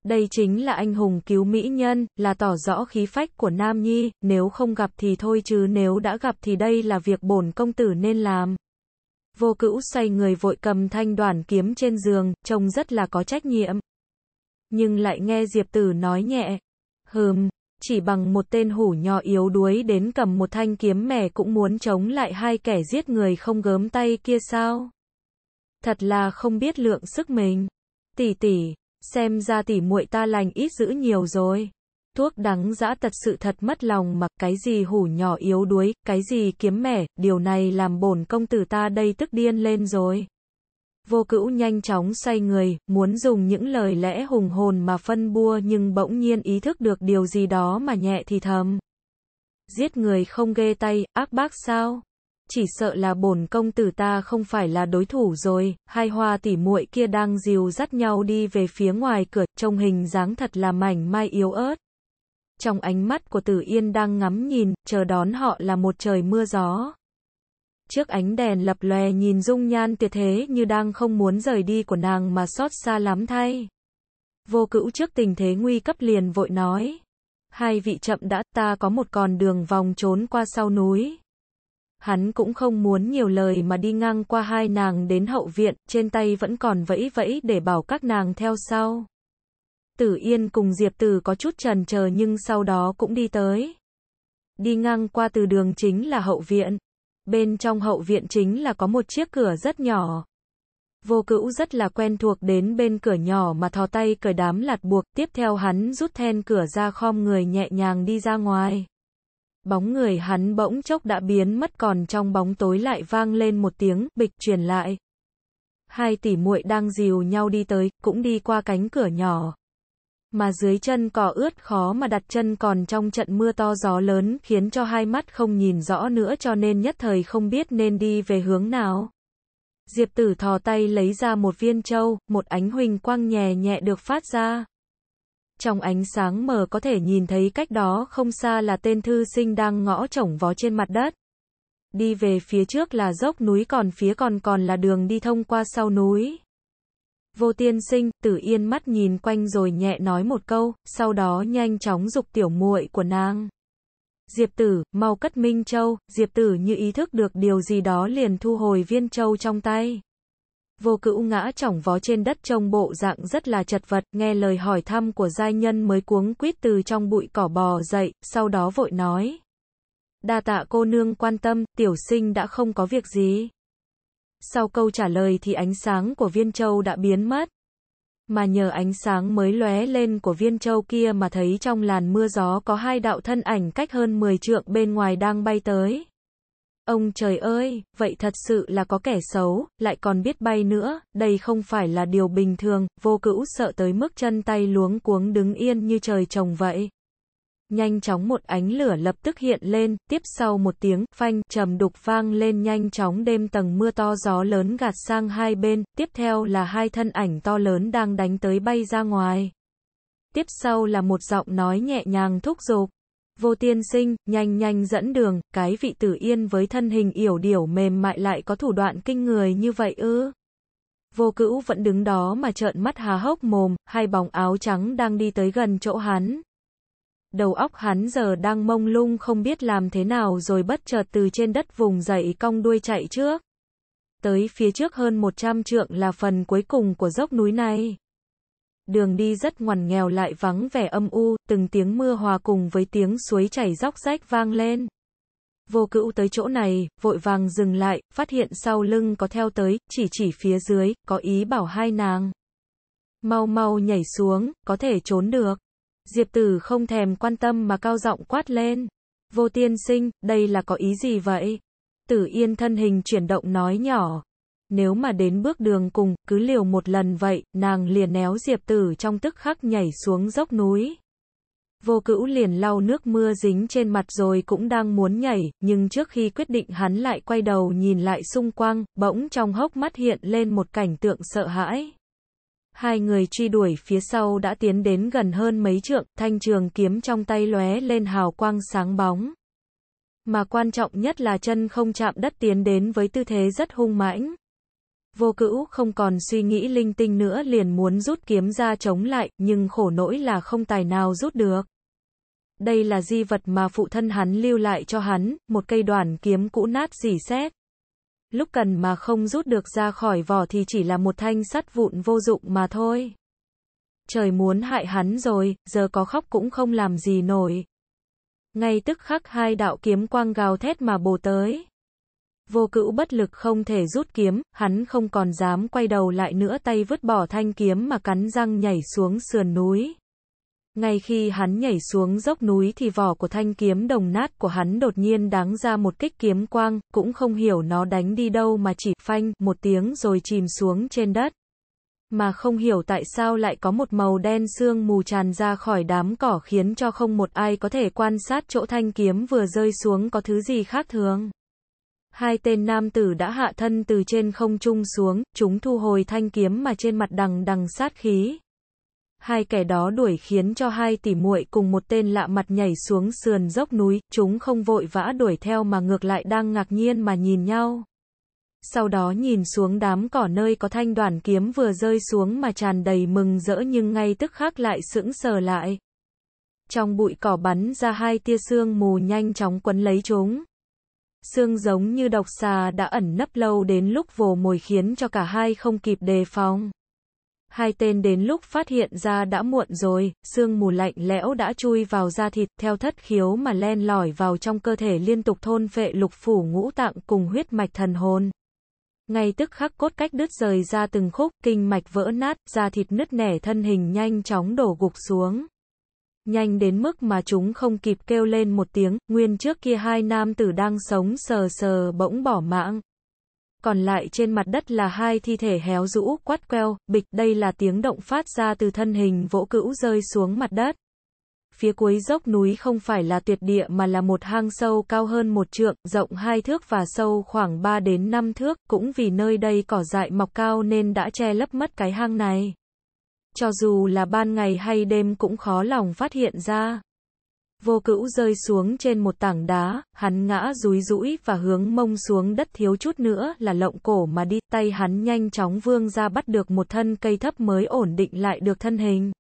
Đây chính là anh hùng cứu mỹ nhân, là tỏ rõ khí phách của Nam Nhi, nếu không gặp thì thôi chứ nếu đã gặp thì đây là việc bổn công tử nên làm. Vô cữu xoay người vội cầm thanh đoàn kiếm trên giường, trông rất là có trách nhiệm nhưng lại nghe Diệp Tử nói nhẹ. Hừm, chỉ bằng một tên hủ nhỏ yếu đuối đến cầm một thanh kiếm mẻ cũng muốn chống lại hai kẻ giết người không gớm tay kia sao? Thật là không biết lượng sức mình. Tỷ tỷ, xem ra tỷ muội ta lành ít giữ nhiều rồi. Thuốc đắng dã thật sự thật mất lòng mà cái gì hủ nhỏ yếu đuối, cái gì kiếm mẻ, điều này làm bổn công tử ta đây tức điên lên rồi. Vô cữu nhanh chóng xoay người, muốn dùng những lời lẽ hùng hồn mà phân bua nhưng bỗng nhiên ý thức được điều gì đó mà nhẹ thì thầm. Giết người không ghê tay, ác bác sao? Chỉ sợ là bổn công tử ta không phải là đối thủ rồi, hai hoa tỉ muội kia đang dìu dắt nhau đi về phía ngoài cửa, trông hình dáng thật là mảnh mai yếu ớt. Trong ánh mắt của tử yên đang ngắm nhìn, chờ đón họ là một trời mưa gió. Trước ánh đèn lập lòe nhìn dung nhan tuyệt thế như đang không muốn rời đi của nàng mà xót xa lắm thay. Vô cữu trước tình thế nguy cấp liền vội nói. Hai vị chậm đã ta có một con đường vòng trốn qua sau núi. Hắn cũng không muốn nhiều lời mà đi ngang qua hai nàng đến hậu viện, trên tay vẫn còn vẫy vẫy để bảo các nàng theo sau. Tử Yên cùng Diệp Tử có chút trần chờ nhưng sau đó cũng đi tới. Đi ngang qua từ đường chính là hậu viện. Bên trong hậu viện chính là có một chiếc cửa rất nhỏ. Vô cữu rất là quen thuộc đến bên cửa nhỏ mà thò tay cởi đám lạt buộc, tiếp theo hắn rút then cửa ra khom người nhẹ nhàng đi ra ngoài. Bóng người hắn bỗng chốc đã biến mất còn trong bóng tối lại vang lên một tiếng bịch truyền lại. Hai tỷ muội đang dìu nhau đi tới, cũng đi qua cánh cửa nhỏ mà dưới chân cỏ ướt khó mà đặt chân còn trong trận mưa to gió lớn khiến cho hai mắt không nhìn rõ nữa cho nên nhất thời không biết nên đi về hướng nào. Diệp tử thò tay lấy ra một viên châu, một ánh huỳnh quang nhẹ nhẹ được phát ra. Trong ánh sáng mờ có thể nhìn thấy cách đó không xa là tên thư sinh đang ngõ chổng vó trên mặt đất. Đi về phía trước là dốc núi còn phía còn còn là đường đi thông qua sau núi. Vô tiên sinh, tử yên mắt nhìn quanh rồi nhẹ nói một câu, sau đó nhanh chóng dục tiểu muội của nàng. Diệp tử, mau cất Minh Châu, Diệp tử như ý thức được điều gì đó liền thu hồi viên châu trong tay. Vô cữu ngã chỏng vó trên đất trông bộ dạng rất là chật vật, nghe lời hỏi thăm của giai nhân mới cuống quýt từ trong bụi cỏ bò dậy, sau đó vội nói. Đa tạ cô nương quan tâm, tiểu sinh đã không có việc gì. Sau câu trả lời thì ánh sáng của viên châu đã biến mất. Mà nhờ ánh sáng mới lóe lên của viên châu kia mà thấy trong làn mưa gió có hai đạo thân ảnh cách hơn 10 trượng bên ngoài đang bay tới. Ông trời ơi, vậy thật sự là có kẻ xấu, lại còn biết bay nữa, đây không phải là điều bình thường, vô cữu sợ tới mức chân tay luống cuống đứng yên như trời trồng vậy nhanh chóng một ánh lửa lập tức hiện lên, tiếp sau một tiếng phanh trầm đục vang lên nhanh chóng đêm tầng mưa to gió lớn gạt sang hai bên, tiếp theo là hai thân ảnh to lớn đang đánh tới bay ra ngoài. Tiếp sau là một giọng nói nhẹ nhàng thúc giục. Vô tiên sinh, nhanh nhanh dẫn đường, cái vị tử yên với thân hình yểu điểu mềm mại lại có thủ đoạn kinh người như vậy ư. Vô cữu vẫn đứng đó mà trợn mắt há hốc mồm, hai bóng áo trắng đang đi tới gần chỗ hắn, đầu óc hắn giờ đang mông lung không biết làm thế nào rồi bất chợt từ trên đất vùng dậy cong đuôi chạy trước. Tới phía trước hơn 100 trượng là phần cuối cùng của dốc núi này. Đường đi rất ngoằn nghèo lại vắng vẻ âm u, từng tiếng mưa hòa cùng với tiếng suối chảy róc rách vang lên. Vô cữu tới chỗ này, vội vàng dừng lại, phát hiện sau lưng có theo tới, chỉ chỉ phía dưới, có ý bảo hai nàng. Mau mau nhảy xuống, có thể trốn được. Diệp Tử không thèm quan tâm mà cao giọng quát lên. Vô tiên sinh, đây là có ý gì vậy? Tử Yên thân hình chuyển động nói nhỏ. Nếu mà đến bước đường cùng, cứ liều một lần vậy, nàng liền néo Diệp Tử trong tức khắc nhảy xuống dốc núi. Vô cữu liền lau nước mưa dính trên mặt rồi cũng đang muốn nhảy, nhưng trước khi quyết định hắn lại quay đầu nhìn lại xung quanh, bỗng trong hốc mắt hiện lên một cảnh tượng sợ hãi. Hai người truy đuổi phía sau đã tiến đến gần hơn mấy trượng, thanh trường kiếm trong tay lóe lên hào quang sáng bóng. Mà quan trọng nhất là chân không chạm đất tiến đến với tư thế rất hung mãnh. Vô cữu không còn suy nghĩ linh tinh nữa liền muốn rút kiếm ra chống lại, nhưng khổ nỗi là không tài nào rút được. Đây là di vật mà phụ thân hắn lưu lại cho hắn, một cây đoàn kiếm cũ nát dỉ xét lúc cần mà không rút được ra khỏi vỏ thì chỉ là một thanh sắt vụn vô dụng mà thôi. Trời muốn hại hắn rồi, giờ có khóc cũng không làm gì nổi. Ngay tức khắc hai đạo kiếm quang gào thét mà bổ tới. Vô cữu bất lực không thể rút kiếm, hắn không còn dám quay đầu lại nữa tay vứt bỏ thanh kiếm mà cắn răng nhảy xuống sườn núi. Ngay khi hắn nhảy xuống dốc núi thì vỏ của thanh kiếm đồng nát của hắn đột nhiên đáng ra một kích kiếm quang, cũng không hiểu nó đánh đi đâu mà chỉ phanh một tiếng rồi chìm xuống trên đất. Mà không hiểu tại sao lại có một màu đen sương mù tràn ra khỏi đám cỏ khiến cho không một ai có thể quan sát chỗ thanh kiếm vừa rơi xuống có thứ gì khác thường. Hai tên nam tử đã hạ thân từ trên không trung xuống, chúng thu hồi thanh kiếm mà trên mặt đằng đằng sát khí, hai kẻ đó đuổi khiến cho hai tỷ muội cùng một tên lạ mặt nhảy xuống sườn dốc núi, chúng không vội vã đuổi theo mà ngược lại đang ngạc nhiên mà nhìn nhau. Sau đó nhìn xuống đám cỏ nơi có thanh đoàn kiếm vừa rơi xuống mà tràn đầy mừng rỡ nhưng ngay tức khắc lại sững sờ lại. Trong bụi cỏ bắn ra hai tia sương mù nhanh chóng quấn lấy chúng. Sương giống như độc xà đã ẩn nấp lâu đến lúc vồ mồi khiến cho cả hai không kịp đề phòng hai tên đến lúc phát hiện ra đã muộn rồi, sương mù lạnh lẽo đã chui vào da thịt theo thất khiếu mà len lỏi vào trong cơ thể liên tục thôn phệ lục phủ ngũ tạng cùng huyết mạch thần hồn. Ngay tức khắc cốt cách đứt rời ra từng khúc, kinh mạch vỡ nát, da thịt nứt nẻ thân hình nhanh chóng đổ gục xuống. Nhanh đến mức mà chúng không kịp kêu lên một tiếng, nguyên trước kia hai nam tử đang sống sờ sờ bỗng bỏ mạng còn lại trên mặt đất là hai thi thể héo rũ, quát queo, bịch, đây là tiếng động phát ra từ thân hình vỗ cữu rơi xuống mặt đất. Phía cuối dốc núi không phải là tuyệt địa mà là một hang sâu cao hơn một trượng, rộng hai thước và sâu khoảng 3 đến 5 thước, cũng vì nơi đây cỏ dại mọc cao nên đã che lấp mất cái hang này. Cho dù là ban ngày hay đêm cũng khó lòng phát hiện ra vô cữu rơi xuống trên một tảng đá, hắn ngã rúi rũi và hướng mông xuống đất thiếu chút nữa là lộng cổ mà đi, tay hắn nhanh chóng vương ra bắt được một thân cây thấp mới ổn định lại được thân hình.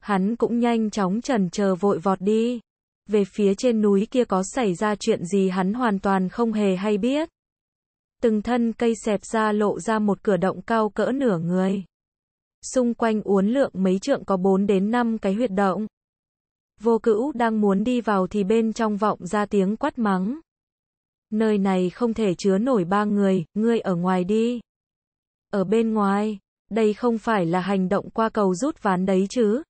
Hắn cũng nhanh chóng trần chờ vội vọt đi. Về phía trên núi kia có xảy ra chuyện gì hắn hoàn toàn không hề hay biết. Từng thân cây xẹp ra lộ ra một cửa động cao cỡ nửa người. Xung quanh uốn lượng mấy trượng có bốn đến năm cái huyệt động. Vô cữu đang muốn đi vào thì bên trong vọng ra tiếng quát mắng. Nơi này không thể chứa nổi ba người, ngươi ở ngoài đi. Ở bên ngoài, đây không phải là hành động qua cầu rút ván đấy chứ.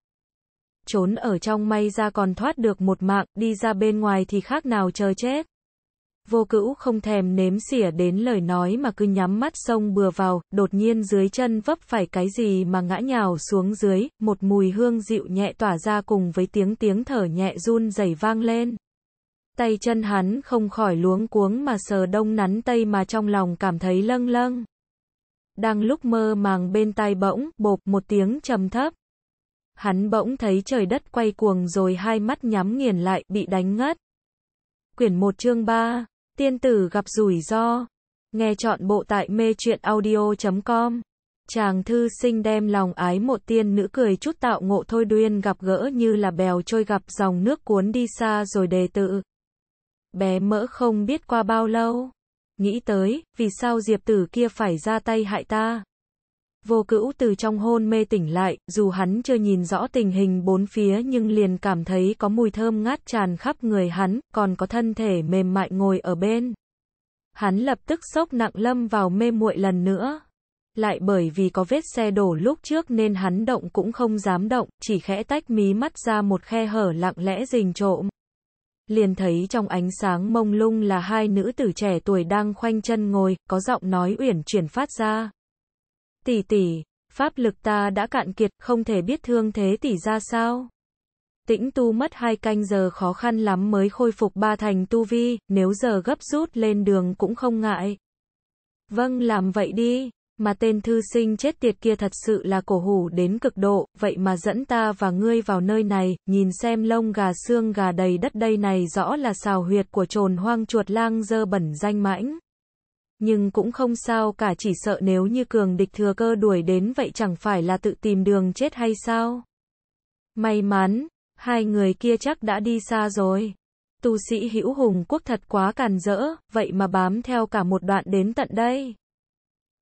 Trốn ở trong may ra còn thoát được một mạng, đi ra bên ngoài thì khác nào chờ chết. Vô cữu không thèm nếm xỉa đến lời nói mà cứ nhắm mắt xông bừa vào, đột nhiên dưới chân vấp phải cái gì mà ngã nhào xuống dưới, một mùi hương dịu nhẹ tỏa ra cùng với tiếng tiếng thở nhẹ run rẩy vang lên. Tay chân hắn không khỏi luống cuống mà sờ đông nắn tay mà trong lòng cảm thấy lâng lâng. Đang lúc mơ màng bên tai bỗng, bộp một tiếng trầm thấp. Hắn bỗng thấy trời đất quay cuồng rồi hai mắt nhắm nghiền lại, bị đánh ngất. Quyển 1 chương 3 Tiên tử gặp rủi ro. Nghe chọn bộ tại mê truyện audio.com. Chàng thư sinh đem lòng ái một tiên nữ cười chút tạo ngộ thôi đuyên gặp gỡ như là bèo trôi gặp dòng nước cuốn đi xa rồi đề tự. Bé mỡ không biết qua bao lâu. Nghĩ tới, vì sao diệp tử kia phải ra tay hại ta. Vô cữu từ trong hôn mê tỉnh lại, dù hắn chưa nhìn rõ tình hình bốn phía nhưng liền cảm thấy có mùi thơm ngát tràn khắp người hắn, còn có thân thể mềm mại ngồi ở bên. Hắn lập tức sốc nặng lâm vào mê muội lần nữa. Lại bởi vì có vết xe đổ lúc trước nên hắn động cũng không dám động, chỉ khẽ tách mí mắt ra một khe hở lặng lẽ rình trộm. Liền thấy trong ánh sáng mông lung là hai nữ tử trẻ tuổi đang khoanh chân ngồi, có giọng nói uyển chuyển phát ra tỷ tỷ, pháp lực ta đã cạn kiệt, không thể biết thương thế tỷ ra sao. Tĩnh tu mất hai canh giờ khó khăn lắm mới khôi phục ba thành tu vi, nếu giờ gấp rút lên đường cũng không ngại. Vâng làm vậy đi, mà tên thư sinh chết tiệt kia thật sự là cổ hủ đến cực độ, vậy mà dẫn ta và ngươi vào nơi này, nhìn xem lông gà xương gà đầy đất đây này rõ là xào huyệt của trồn hoang chuột lang dơ bẩn danh mãnh. Nhưng cũng không sao cả chỉ sợ nếu như cường địch thừa cơ đuổi đến vậy chẳng phải là tự tìm đường chết hay sao? May mắn, hai người kia chắc đã đi xa rồi. Tu sĩ hữu hùng quốc thật quá càn rỡ, vậy mà bám theo cả một đoạn đến tận đây.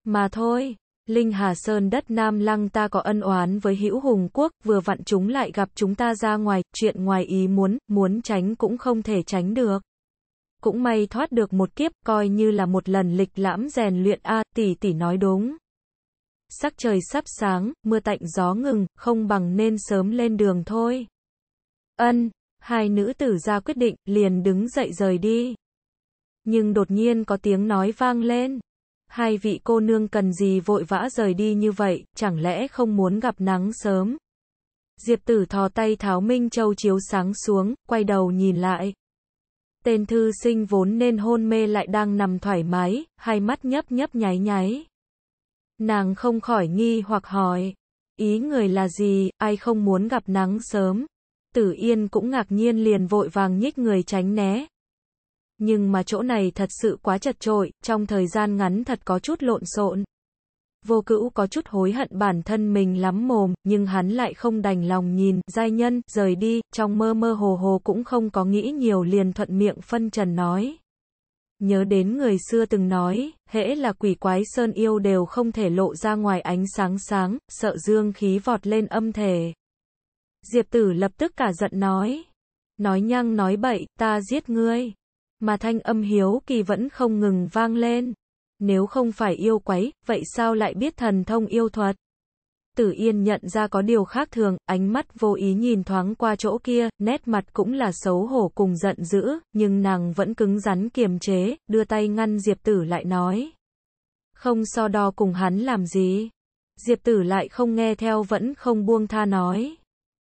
Mà thôi, Linh Hà Sơn đất Nam Lăng ta có ân oán với hữu hùng quốc, vừa vặn chúng lại gặp chúng ta ra ngoài, chuyện ngoài ý muốn, muốn tránh cũng không thể tránh được cũng may thoát được một kiếp, coi như là một lần lịch lãm rèn luyện a, tỷ tỷ nói đúng. Sắc trời sắp sáng, mưa tạnh gió ngừng, không bằng nên sớm lên đường thôi. Ân, hai nữ tử ra quyết định, liền đứng dậy rời đi. Nhưng đột nhiên có tiếng nói vang lên. Hai vị cô nương cần gì vội vã rời đi như vậy, chẳng lẽ không muốn gặp nắng sớm? Diệp tử thò tay tháo Minh Châu chiếu sáng xuống, quay đầu nhìn lại. Tên thư sinh vốn nên hôn mê lại đang nằm thoải mái, hai mắt nhấp nhấp nháy nháy. Nàng không khỏi nghi hoặc hỏi, ý người là gì, ai không muốn gặp nắng sớm. Tử Yên cũng ngạc nhiên liền vội vàng nhích người tránh né. Nhưng mà chỗ này thật sự quá chật trội, trong thời gian ngắn thật có chút lộn xộn vô cữu có chút hối hận bản thân mình lắm mồm, nhưng hắn lại không đành lòng nhìn, giai nhân, rời đi, trong mơ mơ hồ hồ cũng không có nghĩ nhiều liền thuận miệng phân trần nói. Nhớ đến người xưa từng nói, hễ là quỷ quái sơn yêu đều không thể lộ ra ngoài ánh sáng sáng, sợ dương khí vọt lên âm thể. Diệp tử lập tức cả giận nói. Nói nhăng nói bậy, ta giết ngươi. Mà thanh âm hiếu kỳ vẫn không ngừng vang lên nếu không phải yêu quái vậy sao lại biết thần thông yêu thuật? Tử Yên nhận ra có điều khác thường, ánh mắt vô ý nhìn thoáng qua chỗ kia, nét mặt cũng là xấu hổ cùng giận dữ, nhưng nàng vẫn cứng rắn kiềm chế, đưa tay ngăn Diệp Tử lại nói. Không so đo cùng hắn làm gì. Diệp Tử lại không nghe theo vẫn không buông tha nói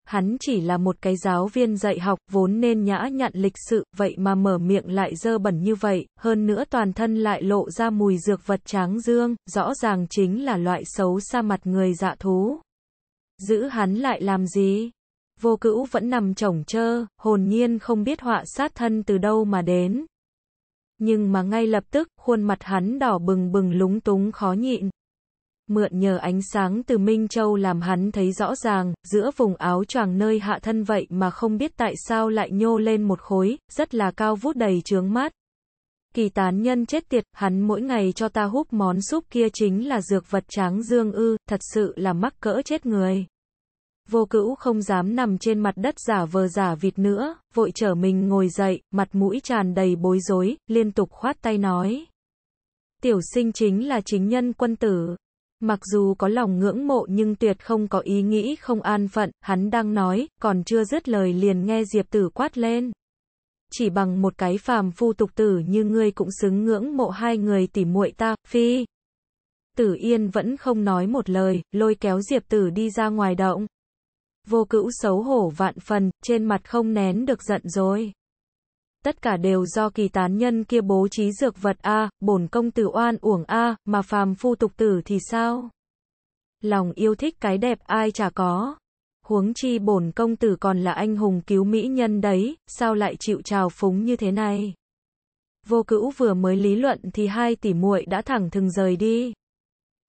hắn chỉ là một cái giáo viên dạy học, vốn nên nhã nhặn lịch sự, vậy mà mở miệng lại dơ bẩn như vậy, hơn nữa toàn thân lại lộ ra mùi dược vật tráng dương, rõ ràng chính là loại xấu xa mặt người dạ thú. Giữ hắn lại làm gì? Vô cữu vẫn nằm chồng chơ, hồn nhiên không biết họa sát thân từ đâu mà đến. Nhưng mà ngay lập tức, khuôn mặt hắn đỏ bừng bừng lúng túng khó nhịn, mượn nhờ ánh sáng từ Minh Châu làm hắn thấy rõ ràng, giữa vùng áo choàng nơi hạ thân vậy mà không biết tại sao lại nhô lên một khối, rất là cao vút đầy trướng mát. Kỳ tán nhân chết tiệt, hắn mỗi ngày cho ta húp món súp kia chính là dược vật tráng dương ư, thật sự là mắc cỡ chết người. Vô cữu không dám nằm trên mặt đất giả vờ giả vịt nữa, vội trở mình ngồi dậy, mặt mũi tràn đầy bối rối, liên tục khoát tay nói. Tiểu sinh chính là chính nhân quân tử, Mặc dù có lòng ngưỡng mộ nhưng tuyệt không có ý nghĩ không an phận, hắn đang nói, còn chưa dứt lời liền nghe Diệp Tử quát lên. Chỉ bằng một cái phàm phu tục tử như ngươi cũng xứng ngưỡng mộ hai người tỉ muội ta, phi. Tử Yên vẫn không nói một lời, lôi kéo Diệp Tử đi ra ngoài động. Vô cữu xấu hổ vạn phần, trên mặt không nén được giận rồi tất cả đều do kỳ tán nhân kia bố trí dược vật a, bổn công tử oan uổng a, mà phàm phu tục tử thì sao? Lòng yêu thích cái đẹp ai chả có. Huống chi bổn công tử còn là anh hùng cứu mỹ nhân đấy, sao lại chịu trào phúng như thế này? Vô cữu vừa mới lý luận thì hai tỷ muội đã thẳng thừng rời đi.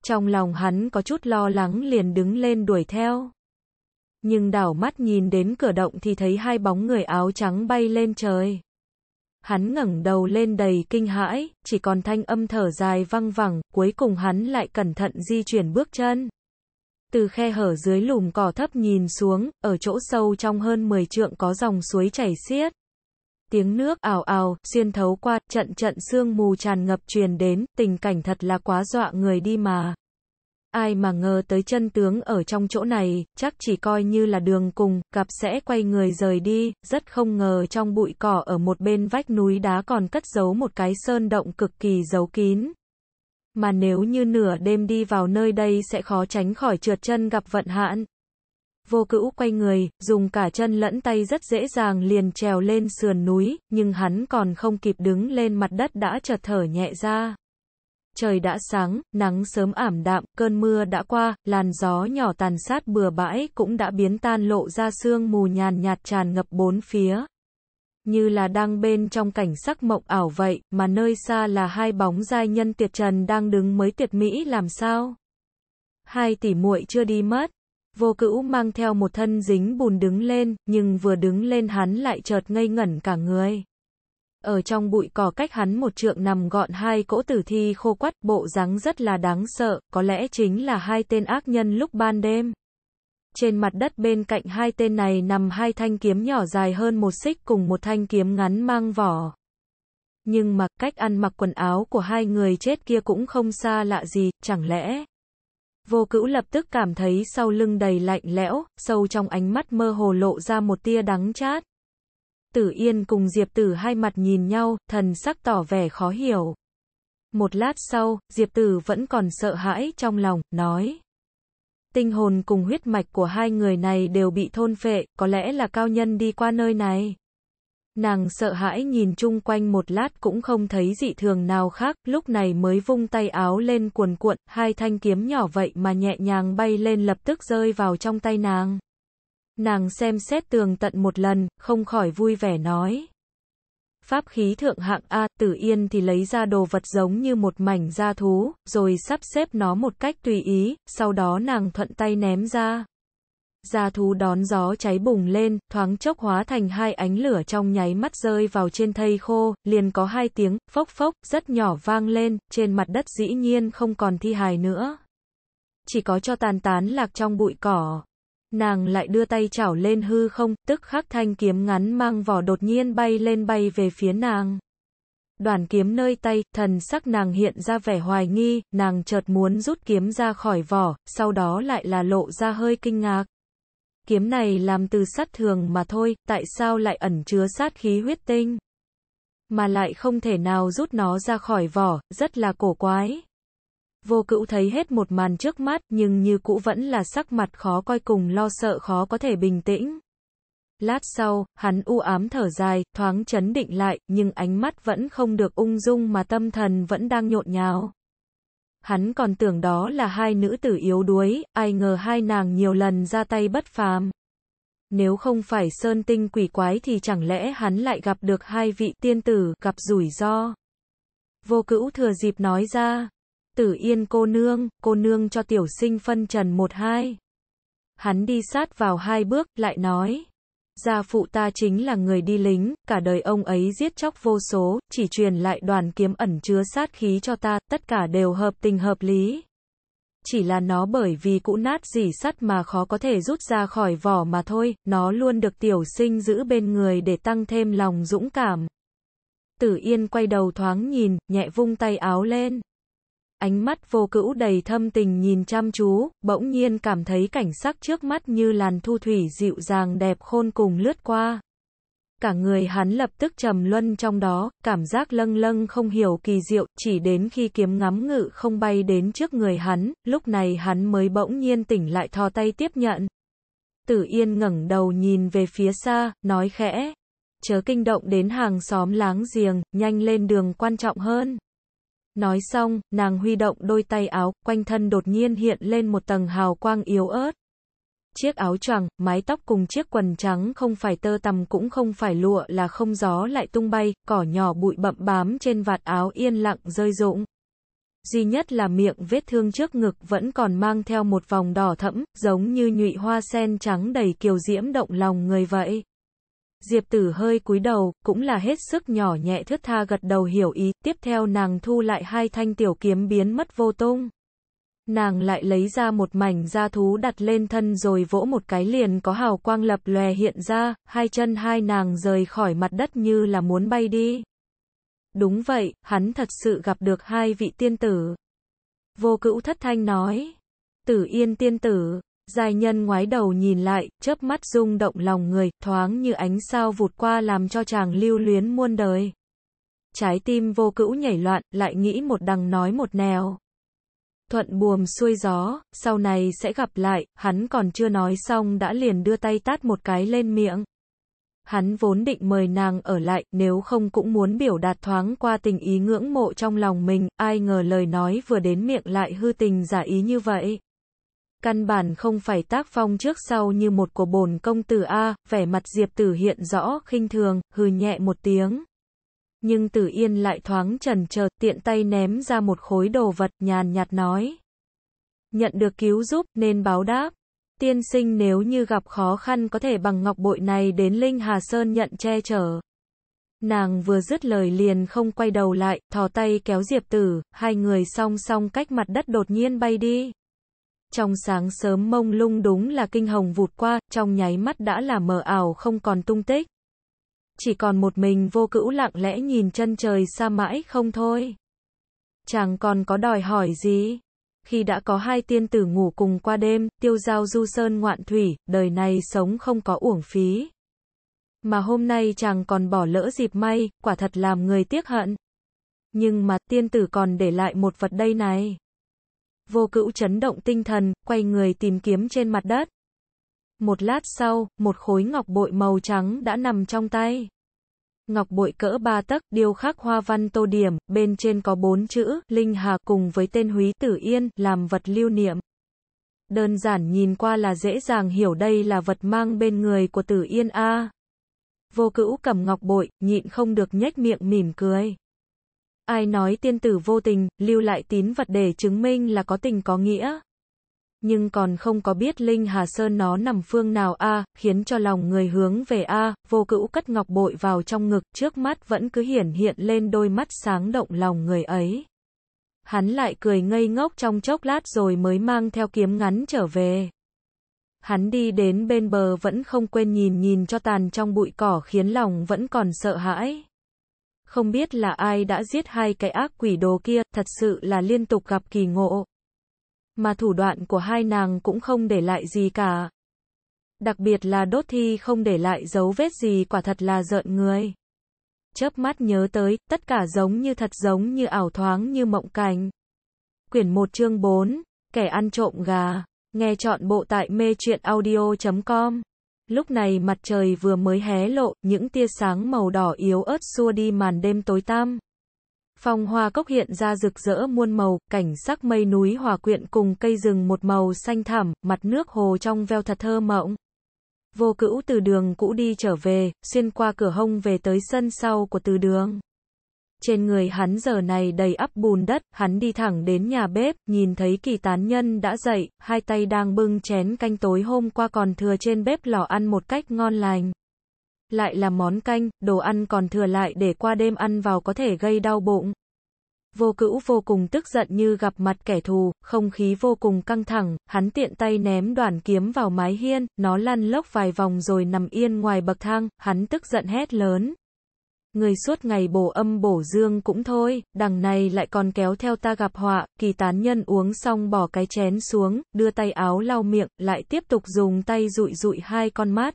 Trong lòng hắn có chút lo lắng liền đứng lên đuổi theo. Nhưng đảo mắt nhìn đến cửa động thì thấy hai bóng người áo trắng bay lên trời. Hắn ngẩng đầu lên đầy kinh hãi, chỉ còn thanh âm thở dài văng vẳng, cuối cùng hắn lại cẩn thận di chuyển bước chân. Từ khe hở dưới lùm cỏ thấp nhìn xuống, ở chỗ sâu trong hơn 10 trượng có dòng suối chảy xiết. Tiếng nước ảo ảo, xuyên thấu qua, trận trận sương mù tràn ngập truyền đến, tình cảnh thật là quá dọa người đi mà. Ai mà ngờ tới chân tướng ở trong chỗ này, chắc chỉ coi như là đường cùng, gặp sẽ quay người rời đi, rất không ngờ trong bụi cỏ ở một bên vách núi đá còn cất giấu một cái sơn động cực kỳ giấu kín. Mà nếu như nửa đêm đi vào nơi đây sẽ khó tránh khỏi trượt chân gặp vận hạn. Vô cữu quay người, dùng cả chân lẫn tay rất dễ dàng liền trèo lên sườn núi, nhưng hắn còn không kịp đứng lên mặt đất đã chợt thở nhẹ ra. Trời đã sáng, nắng sớm ảm đạm, cơn mưa đã qua, làn gió nhỏ tàn sát bừa bãi cũng đã biến tan lộ ra sương mù nhàn nhạt tràn ngập bốn phía. Như là đang bên trong cảnh sắc mộng ảo vậy, mà nơi xa là hai bóng giai nhân tiệt trần đang đứng mới tiệt mỹ làm sao? Hai tỷ muội chưa đi mất. Vô cữu mang theo một thân dính bùn đứng lên, nhưng vừa đứng lên hắn lại chợt ngây ngẩn cả người ở trong bụi cỏ cách hắn một trượng nằm gọn hai cỗ tử thi khô quắt, bộ dáng rất là đáng sợ, có lẽ chính là hai tên ác nhân lúc ban đêm. Trên mặt đất bên cạnh hai tên này nằm hai thanh kiếm nhỏ dài hơn một xích cùng một thanh kiếm ngắn mang vỏ. Nhưng mà cách ăn mặc quần áo của hai người chết kia cũng không xa lạ gì, chẳng lẽ... Vô cữu lập tức cảm thấy sau lưng đầy lạnh lẽo, sâu trong ánh mắt mơ hồ lộ ra một tia đắng chát. Tử Yên cùng Diệp Tử hai mặt nhìn nhau, thần sắc tỏ vẻ khó hiểu. Một lát sau, Diệp Tử vẫn còn sợ hãi trong lòng, nói. Tinh hồn cùng huyết mạch của hai người này đều bị thôn phệ, có lẽ là cao nhân đi qua nơi này. Nàng sợ hãi nhìn chung quanh một lát cũng không thấy dị thường nào khác, lúc này mới vung tay áo lên cuồn cuộn, hai thanh kiếm nhỏ vậy mà nhẹ nhàng bay lên lập tức rơi vào trong tay nàng. Nàng xem xét tường tận một lần, không khỏi vui vẻ nói. Pháp khí thượng hạng A, tử yên thì lấy ra đồ vật giống như một mảnh da thú, rồi sắp xếp nó một cách tùy ý, sau đó nàng thuận tay ném ra. Da thú đón gió cháy bùng lên, thoáng chốc hóa thành hai ánh lửa trong nháy mắt rơi vào trên thây khô, liền có hai tiếng, phốc phốc, rất nhỏ vang lên, trên mặt đất dĩ nhiên không còn thi hài nữa. Chỉ có cho tàn tán lạc trong bụi cỏ nàng lại đưa tay chảo lên hư không, tức khắc thanh kiếm ngắn mang vỏ đột nhiên bay lên bay về phía nàng. Đoàn kiếm nơi tay, thần sắc nàng hiện ra vẻ hoài nghi, nàng chợt muốn rút kiếm ra khỏi vỏ, sau đó lại là lộ ra hơi kinh ngạc. Kiếm này làm từ sắt thường mà thôi, tại sao lại ẩn chứa sát khí huyết tinh? Mà lại không thể nào rút nó ra khỏi vỏ, rất là cổ quái. Vô cữu thấy hết một màn trước mắt nhưng như cũ vẫn là sắc mặt khó coi cùng lo sợ khó có thể bình tĩnh. Lát sau, hắn u ám thở dài, thoáng chấn định lại, nhưng ánh mắt vẫn không được ung dung mà tâm thần vẫn đang nhộn nhào. Hắn còn tưởng đó là hai nữ tử yếu đuối, ai ngờ hai nàng nhiều lần ra tay bất phàm. Nếu không phải sơn tinh quỷ quái thì chẳng lẽ hắn lại gặp được hai vị tiên tử, gặp rủi ro. Vô cữu thừa dịp nói ra, Tử Yên cô nương, cô nương cho tiểu sinh phân trần một hai. Hắn đi sát vào hai bước, lại nói. Gia phụ ta chính là người đi lính, cả đời ông ấy giết chóc vô số, chỉ truyền lại đoàn kiếm ẩn chứa sát khí cho ta, tất cả đều hợp tình hợp lý. Chỉ là nó bởi vì cũ nát dỉ sắt mà khó có thể rút ra khỏi vỏ mà thôi, nó luôn được tiểu sinh giữ bên người để tăng thêm lòng dũng cảm. Tử Yên quay đầu thoáng nhìn, nhẹ vung tay áo lên ánh mắt vô cữu đầy thâm tình nhìn chăm chú, bỗng nhiên cảm thấy cảnh sắc trước mắt như làn thu thủy dịu dàng đẹp khôn cùng lướt qua. Cả người hắn lập tức trầm luân trong đó, cảm giác lâng lâng không hiểu kỳ diệu, chỉ đến khi kiếm ngắm ngự không bay đến trước người hắn, lúc này hắn mới bỗng nhiên tỉnh lại thò tay tiếp nhận. Tử Yên ngẩng đầu nhìn về phía xa, nói khẽ, chớ kinh động đến hàng xóm láng giềng, nhanh lên đường quan trọng hơn. Nói xong, nàng huy động đôi tay áo, quanh thân đột nhiên hiện lên một tầng hào quang yếu ớt. Chiếc áo choàng, mái tóc cùng chiếc quần trắng không phải tơ tằm cũng không phải lụa là không gió lại tung bay, cỏ nhỏ bụi bậm bám trên vạt áo yên lặng rơi rụng. Duy nhất là miệng vết thương trước ngực vẫn còn mang theo một vòng đỏ thẫm, giống như nhụy hoa sen trắng đầy kiều diễm động lòng người vậy. Diệp Tử hơi cúi đầu, cũng là hết sức nhỏ nhẹ thướt tha gật đầu hiểu ý, tiếp theo nàng thu lại hai thanh tiểu kiếm biến mất vô tung. Nàng lại lấy ra một mảnh da thú đặt lên thân rồi vỗ một cái liền có hào quang lập lòe hiện ra, hai chân hai nàng rời khỏi mặt đất như là muốn bay đi. Đúng vậy, hắn thật sự gặp được hai vị tiên tử. Vô cữu thất thanh nói. Tử yên tiên tử, Giai nhân ngoái đầu nhìn lại, chớp mắt rung động lòng người, thoáng như ánh sao vụt qua làm cho chàng lưu luyến muôn đời. Trái tim vô cữu nhảy loạn, lại nghĩ một đằng nói một nèo. Thuận buồm xuôi gió, sau này sẽ gặp lại, hắn còn chưa nói xong đã liền đưa tay tát một cái lên miệng. Hắn vốn định mời nàng ở lại, nếu không cũng muốn biểu đạt thoáng qua tình ý ngưỡng mộ trong lòng mình, ai ngờ lời nói vừa đến miệng lại hư tình giả ý như vậy căn bản không phải tác phong trước sau như một của bổn công tử A, vẻ mặt Diệp Tử hiện rõ, khinh thường, hừ nhẹ một tiếng. Nhưng Tử Yên lại thoáng trần chờ tiện tay ném ra một khối đồ vật, nhàn nhạt nói. Nhận được cứu giúp, nên báo đáp. Tiên sinh nếu như gặp khó khăn có thể bằng ngọc bội này đến Linh Hà Sơn nhận che chở. Nàng vừa dứt lời liền không quay đầu lại, thò tay kéo Diệp Tử, hai người song song cách mặt đất đột nhiên bay đi trong sáng sớm mông lung đúng là kinh hồng vụt qua, trong nháy mắt đã là mờ ảo không còn tung tích. Chỉ còn một mình vô cữu lặng lẽ nhìn chân trời xa mãi không thôi. Chàng còn có đòi hỏi gì? Khi đã có hai tiên tử ngủ cùng qua đêm, tiêu giao du sơn ngoạn thủy, đời này sống không có uổng phí. Mà hôm nay chàng còn bỏ lỡ dịp may, quả thật làm người tiếc hận. Nhưng mà tiên tử còn để lại một vật đây này vô cữu chấn động tinh thần, quay người tìm kiếm trên mặt đất. Một lát sau, một khối ngọc bội màu trắng đã nằm trong tay. Ngọc bội cỡ ba tấc, điêu khắc hoa văn tô điểm, bên trên có bốn chữ, Linh Hà cùng với tên Húy Tử Yên, làm vật lưu niệm. Đơn giản nhìn qua là dễ dàng hiểu đây là vật mang bên người của Tử Yên A. Vô cữu cầm ngọc bội, nhịn không được nhếch miệng mỉm cười. Ai nói tiên tử vô tình, lưu lại tín vật để chứng minh là có tình có nghĩa. Nhưng còn không có biết Linh Hà Sơn nó nằm phương nào a, khiến cho lòng người hướng về a, vô cữu cất ngọc bội vào trong ngực, trước mắt vẫn cứ hiển hiện lên đôi mắt sáng động lòng người ấy. Hắn lại cười ngây ngốc trong chốc lát rồi mới mang theo kiếm ngắn trở về. Hắn đi đến bên bờ vẫn không quên nhìn nhìn cho tàn trong bụi cỏ khiến lòng vẫn còn sợ hãi không biết là ai đã giết hai cái ác quỷ đồ kia, thật sự là liên tục gặp kỳ ngộ. Mà thủ đoạn của hai nàng cũng không để lại gì cả. Đặc biệt là đốt thi không để lại dấu vết gì quả thật là giận người. Chớp mắt nhớ tới, tất cả giống như thật giống như ảo thoáng như mộng cảnh. Quyển 1 chương 4, kẻ ăn trộm gà, nghe chọn bộ tại mê chuyện audio.com Lúc này mặt trời vừa mới hé lộ, những tia sáng màu đỏ yếu ớt xua đi màn đêm tối tăm. Phòng hoa cốc hiện ra rực rỡ muôn màu, cảnh sắc mây núi hòa quyện cùng cây rừng một màu xanh thẳm, mặt nước hồ trong veo thật thơ mộng. Vô cữu từ đường cũ đi trở về, xuyên qua cửa hông về tới sân sau của từ đường trên người hắn giờ này đầy ắp bùn đất, hắn đi thẳng đến nhà bếp, nhìn thấy kỳ tán nhân đã dậy, hai tay đang bưng chén canh tối hôm qua còn thừa trên bếp lò ăn một cách ngon lành. Lại là món canh, đồ ăn còn thừa lại để qua đêm ăn vào có thể gây đau bụng. Vô cữu vô cùng tức giận như gặp mặt kẻ thù, không khí vô cùng căng thẳng, hắn tiện tay ném đoàn kiếm vào mái hiên, nó lăn lốc vài vòng rồi nằm yên ngoài bậc thang, hắn tức giận hét lớn, người suốt ngày bổ âm bổ dương cũng thôi, đằng này lại còn kéo theo ta gặp họa, kỳ tán nhân uống xong bỏ cái chén xuống, đưa tay áo lau miệng, lại tiếp tục dùng tay dụi dụi hai con mắt.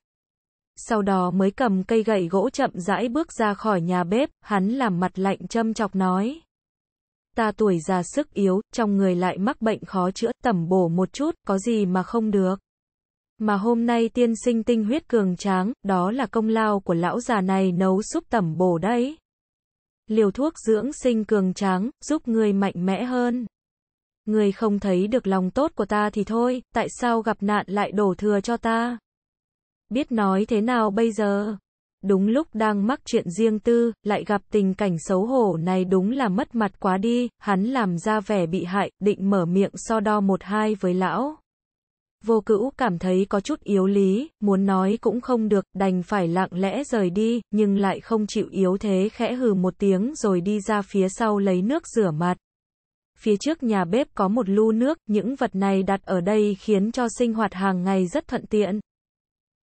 Sau đó mới cầm cây gậy gỗ chậm rãi bước ra khỏi nhà bếp, hắn làm mặt lạnh châm chọc nói. Ta tuổi già sức yếu, trong người lại mắc bệnh khó chữa, tẩm bổ một chút, có gì mà không được. Mà hôm nay tiên sinh tinh huyết cường tráng, đó là công lao của lão già này nấu súp tẩm bổ đấy. Liều thuốc dưỡng sinh cường tráng, giúp người mạnh mẽ hơn. Người không thấy được lòng tốt của ta thì thôi, tại sao gặp nạn lại đổ thừa cho ta? Biết nói thế nào bây giờ? Đúng lúc đang mắc chuyện riêng tư, lại gặp tình cảnh xấu hổ này đúng là mất mặt quá đi, hắn làm ra vẻ bị hại, định mở miệng so đo một hai với lão. Vô cữu cảm thấy có chút yếu lý, muốn nói cũng không được, đành phải lặng lẽ rời đi, nhưng lại không chịu yếu thế khẽ hừ một tiếng rồi đi ra phía sau lấy nước rửa mặt. Phía trước nhà bếp có một lu nước, những vật này đặt ở đây khiến cho sinh hoạt hàng ngày rất thuận tiện.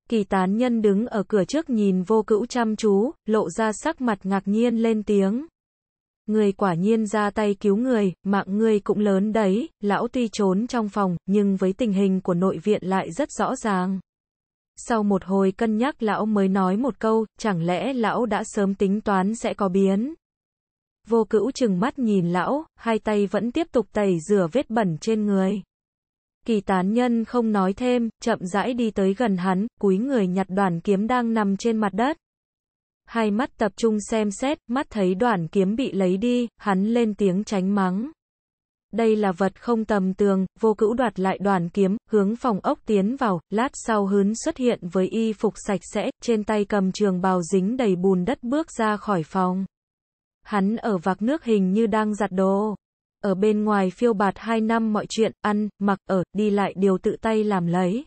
Kỳ tán nhân đứng ở cửa trước nhìn vô cữu chăm chú, lộ ra sắc mặt ngạc nhiên lên tiếng. Người quả nhiên ra tay cứu người, mạng người cũng lớn đấy, lão tuy trốn trong phòng, nhưng với tình hình của nội viện lại rất rõ ràng. Sau một hồi cân nhắc lão mới nói một câu, chẳng lẽ lão đã sớm tính toán sẽ có biến. Vô cữu chừng mắt nhìn lão, hai tay vẫn tiếp tục tẩy rửa vết bẩn trên người. Kỳ tán nhân không nói thêm, chậm rãi đi tới gần hắn, cúi người nhặt đoàn kiếm đang nằm trên mặt đất hai mắt tập trung xem xét, mắt thấy đoạn kiếm bị lấy đi, hắn lên tiếng tránh mắng. Đây là vật không tầm tường, vô cữu đoạt lại đoàn kiếm, hướng phòng ốc tiến vào, lát sau hớn xuất hiện với y phục sạch sẽ, trên tay cầm trường bào dính đầy bùn đất bước ra khỏi phòng. Hắn ở vạc nước hình như đang giặt đồ. Ở bên ngoài phiêu bạt hai năm mọi chuyện, ăn, mặc, ở, đi lại đều tự tay làm lấy.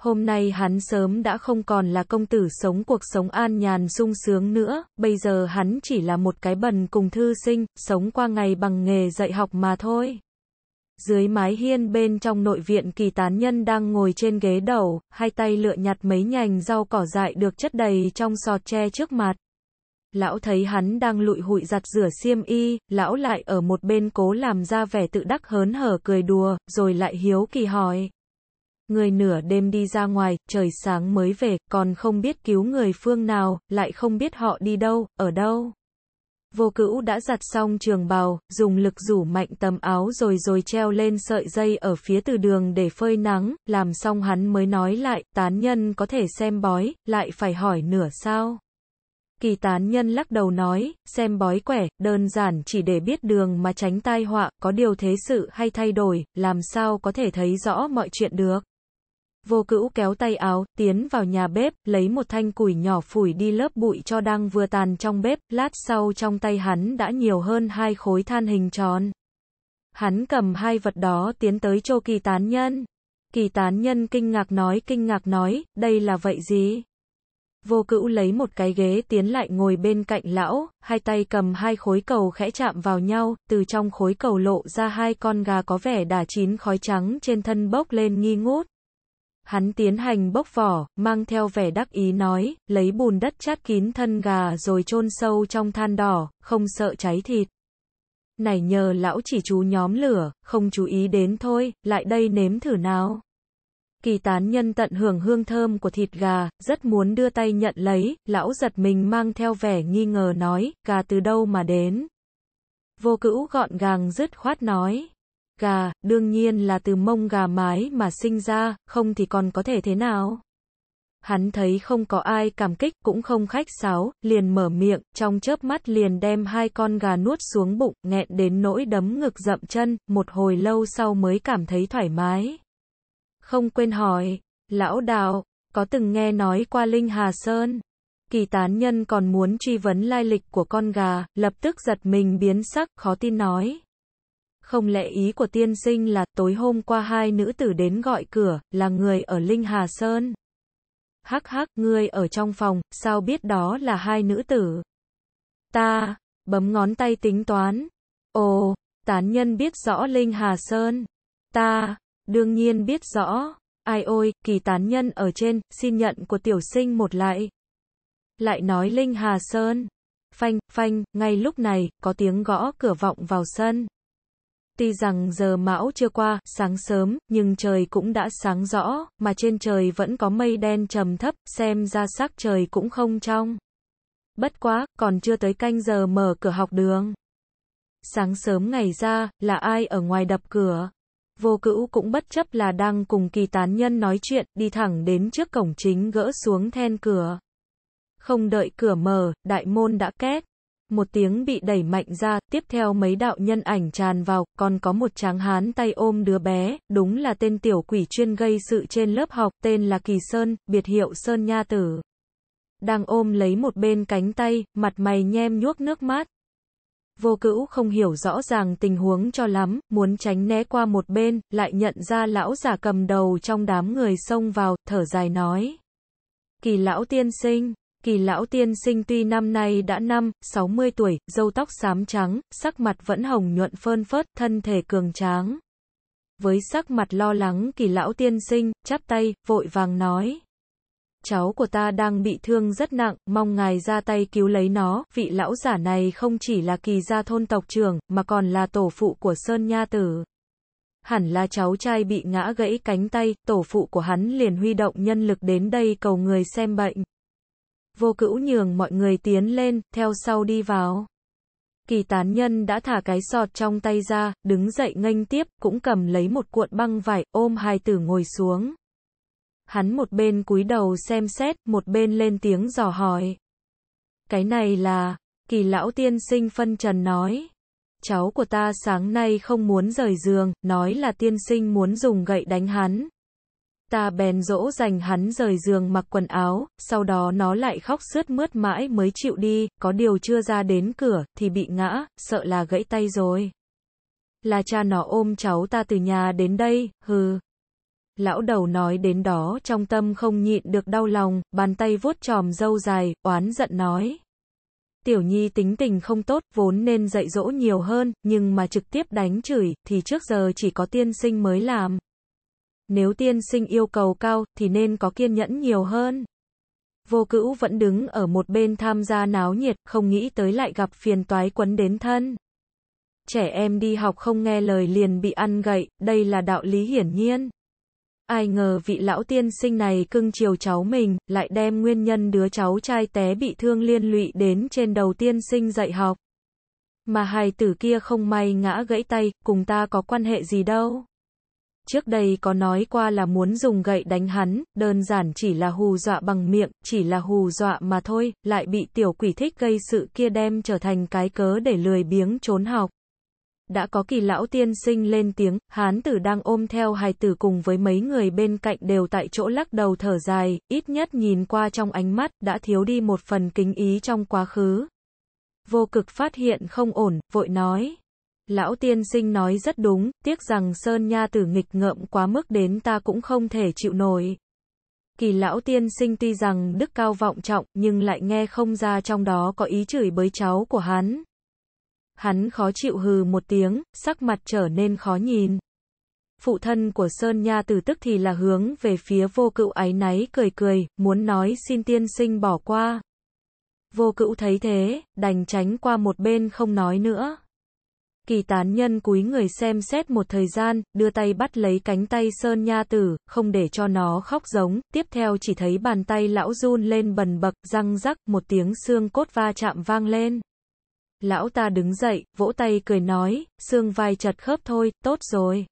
Hôm nay hắn sớm đã không còn là công tử sống cuộc sống an nhàn sung sướng nữa, bây giờ hắn chỉ là một cái bần cùng thư sinh, sống qua ngày bằng nghề dạy học mà thôi. Dưới mái hiên bên trong nội viện kỳ tán nhân đang ngồi trên ghế đầu, hai tay lựa nhặt mấy nhành rau cỏ dại được chất đầy trong sọt tre trước mặt. Lão thấy hắn đang lụi hụi giặt rửa xiêm y, lão lại ở một bên cố làm ra vẻ tự đắc hớn hở cười đùa, rồi lại hiếu kỳ hỏi. Người nửa đêm đi ra ngoài, trời sáng mới về, còn không biết cứu người phương nào, lại không biết họ đi đâu, ở đâu. Vô cữu đã giặt xong trường bào, dùng lực rủ mạnh tấm áo rồi rồi treo lên sợi dây ở phía từ đường để phơi nắng, làm xong hắn mới nói lại, tán nhân có thể xem bói, lại phải hỏi nửa sao. Kỳ tán nhân lắc đầu nói, xem bói quẻ, đơn giản chỉ để biết đường mà tránh tai họa, có điều thế sự hay thay đổi, làm sao có thể thấy rõ mọi chuyện được. Vô cữu kéo tay áo, tiến vào nhà bếp, lấy một thanh củi nhỏ phủi đi lớp bụi cho đang vừa tàn trong bếp, lát sau trong tay hắn đã nhiều hơn hai khối than hình tròn. Hắn cầm hai vật đó tiến tới chô kỳ tán nhân. Kỳ tán nhân kinh ngạc nói kinh ngạc nói, đây là vậy gì? Vô cữu lấy một cái ghế tiến lại ngồi bên cạnh lão, hai tay cầm hai khối cầu khẽ chạm vào nhau, từ trong khối cầu lộ ra hai con gà có vẻ đã chín khói trắng trên thân bốc lên nghi ngút. Hắn tiến hành bốc vỏ, mang theo vẻ đắc ý nói, lấy bùn đất chát kín thân gà rồi chôn sâu trong than đỏ, không sợ cháy thịt. Này nhờ lão chỉ chú nhóm lửa, không chú ý đến thôi, lại đây nếm thử nào. Kỳ tán nhân tận hưởng hương thơm của thịt gà, rất muốn đưa tay nhận lấy, lão giật mình mang theo vẻ nghi ngờ nói, gà từ đâu mà đến. Vô cữu gọn gàng dứt khoát nói, Gà, đương nhiên là từ mông gà mái mà sinh ra, không thì còn có thể thế nào? Hắn thấy không có ai cảm kích, cũng không khách sáo, liền mở miệng, trong chớp mắt liền đem hai con gà nuốt xuống bụng, nghẹn đến nỗi đấm ngực dậm chân, một hồi lâu sau mới cảm thấy thoải mái. Không quên hỏi, lão đạo, có từng nghe nói qua Linh Hà Sơn? Kỳ tán nhân còn muốn truy vấn lai lịch của con gà, lập tức giật mình biến sắc, khó tin nói. Không lẽ ý của tiên sinh là tối hôm qua hai nữ tử đến gọi cửa, là người ở Linh Hà Sơn? Hắc hắc, ngươi ở trong phòng, sao biết đó là hai nữ tử? Ta, bấm ngón tay tính toán. Ồ, tán nhân biết rõ Linh Hà Sơn. Ta, đương nhiên biết rõ. Ai ôi, kỳ tán nhân ở trên, xin nhận của tiểu sinh một lại. Lại nói Linh Hà Sơn. Phanh, phanh, ngay lúc này, có tiếng gõ cửa vọng vào sân. Tuy rằng giờ mão chưa qua, sáng sớm, nhưng trời cũng đã sáng rõ, mà trên trời vẫn có mây đen trầm thấp, xem ra sắc trời cũng không trong. Bất quá, còn chưa tới canh giờ mở cửa học đường. Sáng sớm ngày ra, là ai ở ngoài đập cửa? Vô cữu cũng bất chấp là đang cùng kỳ tán nhân nói chuyện, đi thẳng đến trước cổng chính gỡ xuống then cửa. Không đợi cửa mở, đại môn đã két một tiếng bị đẩy mạnh ra, tiếp theo mấy đạo nhân ảnh tràn vào, còn có một tráng hán tay ôm đứa bé, đúng là tên tiểu quỷ chuyên gây sự trên lớp học, tên là Kỳ Sơn, biệt hiệu Sơn Nha Tử. Đang ôm lấy một bên cánh tay, mặt mày nhem nhuốc nước mát. Vô cữu không hiểu rõ ràng tình huống cho lắm, muốn tránh né qua một bên, lại nhận ra lão giả cầm đầu trong đám người xông vào, thở dài nói. Kỳ lão tiên sinh, Kỳ lão tiên sinh tuy năm nay đã năm, 60 tuổi, râu tóc xám trắng, sắc mặt vẫn hồng nhuận phơn phớt, thân thể cường tráng. Với sắc mặt lo lắng kỳ lão tiên sinh, chắp tay, vội vàng nói. Cháu của ta đang bị thương rất nặng, mong ngài ra tay cứu lấy nó, vị lão giả này không chỉ là kỳ gia thôn tộc trưởng, mà còn là tổ phụ của Sơn Nha Tử hẳn là cháu trai bị ngã gãy cánh tay, tổ phụ của hắn liền huy động nhân lực đến đây cầu người xem bệnh vô cữu nhường mọi người tiến lên, theo sau đi vào. Kỳ tán nhân đã thả cái sọt trong tay ra, đứng dậy nghênh tiếp, cũng cầm lấy một cuộn băng vải, ôm hai tử ngồi xuống. Hắn một bên cúi đầu xem xét, một bên lên tiếng dò hỏi. Cái này là, kỳ lão tiên sinh phân trần nói. Cháu của ta sáng nay không muốn rời giường, nói là tiên sinh muốn dùng gậy đánh hắn, Ta bèn dỗ dành hắn rời giường mặc quần áo, sau đó nó lại khóc sướt mướt mãi mới chịu đi, có điều chưa ra đến cửa, thì bị ngã, sợ là gãy tay rồi. Là cha nó ôm cháu ta từ nhà đến đây, hừ. Lão đầu nói đến đó trong tâm không nhịn được đau lòng, bàn tay vuốt tròm dâu dài, oán giận nói. Tiểu Nhi tính tình không tốt, vốn nên dạy dỗ nhiều hơn, nhưng mà trực tiếp đánh chửi, thì trước giờ chỉ có tiên sinh mới làm. Nếu tiên sinh yêu cầu cao, thì nên có kiên nhẫn nhiều hơn. Vô cữu vẫn đứng ở một bên tham gia náo nhiệt, không nghĩ tới lại gặp phiền toái quấn đến thân. Trẻ em đi học không nghe lời liền bị ăn gậy, đây là đạo lý hiển nhiên. Ai ngờ vị lão tiên sinh này cưng chiều cháu mình, lại đem nguyên nhân đứa cháu trai té bị thương liên lụy đến trên đầu tiên sinh dạy học. Mà hài tử kia không may ngã gãy tay, cùng ta có quan hệ gì đâu trước đây có nói qua là muốn dùng gậy đánh hắn, đơn giản chỉ là hù dọa bằng miệng, chỉ là hù dọa mà thôi, lại bị tiểu quỷ thích gây sự kia đem trở thành cái cớ để lười biếng trốn học. Đã có kỳ lão tiên sinh lên tiếng, hán tử đang ôm theo hài tử cùng với mấy người bên cạnh đều tại chỗ lắc đầu thở dài, ít nhất nhìn qua trong ánh mắt, đã thiếu đi một phần kính ý trong quá khứ. Vô cực phát hiện không ổn, vội nói. Lão tiên sinh nói rất đúng, tiếc rằng Sơn Nha tử nghịch ngợm quá mức đến ta cũng không thể chịu nổi. Kỳ lão tiên sinh tuy rằng đức cao vọng trọng nhưng lại nghe không ra trong đó có ý chửi bới cháu của hắn. Hắn khó chịu hừ một tiếng, sắc mặt trở nên khó nhìn. Phụ thân của Sơn Nha tử tức thì là hướng về phía vô cựu ái náy cười cười, muốn nói xin tiên sinh bỏ qua. Vô cựu thấy thế, đành tránh qua một bên không nói nữa. Kỳ tán nhân cúi người xem xét một thời gian, đưa tay bắt lấy cánh tay Sơn Nha Tử, không để cho nó khóc giống, tiếp theo chỉ thấy bàn tay lão run lên bần bậc, răng rắc, một tiếng xương cốt va chạm vang lên. Lão ta đứng dậy, vỗ tay cười nói, xương vai chật khớp thôi, tốt rồi.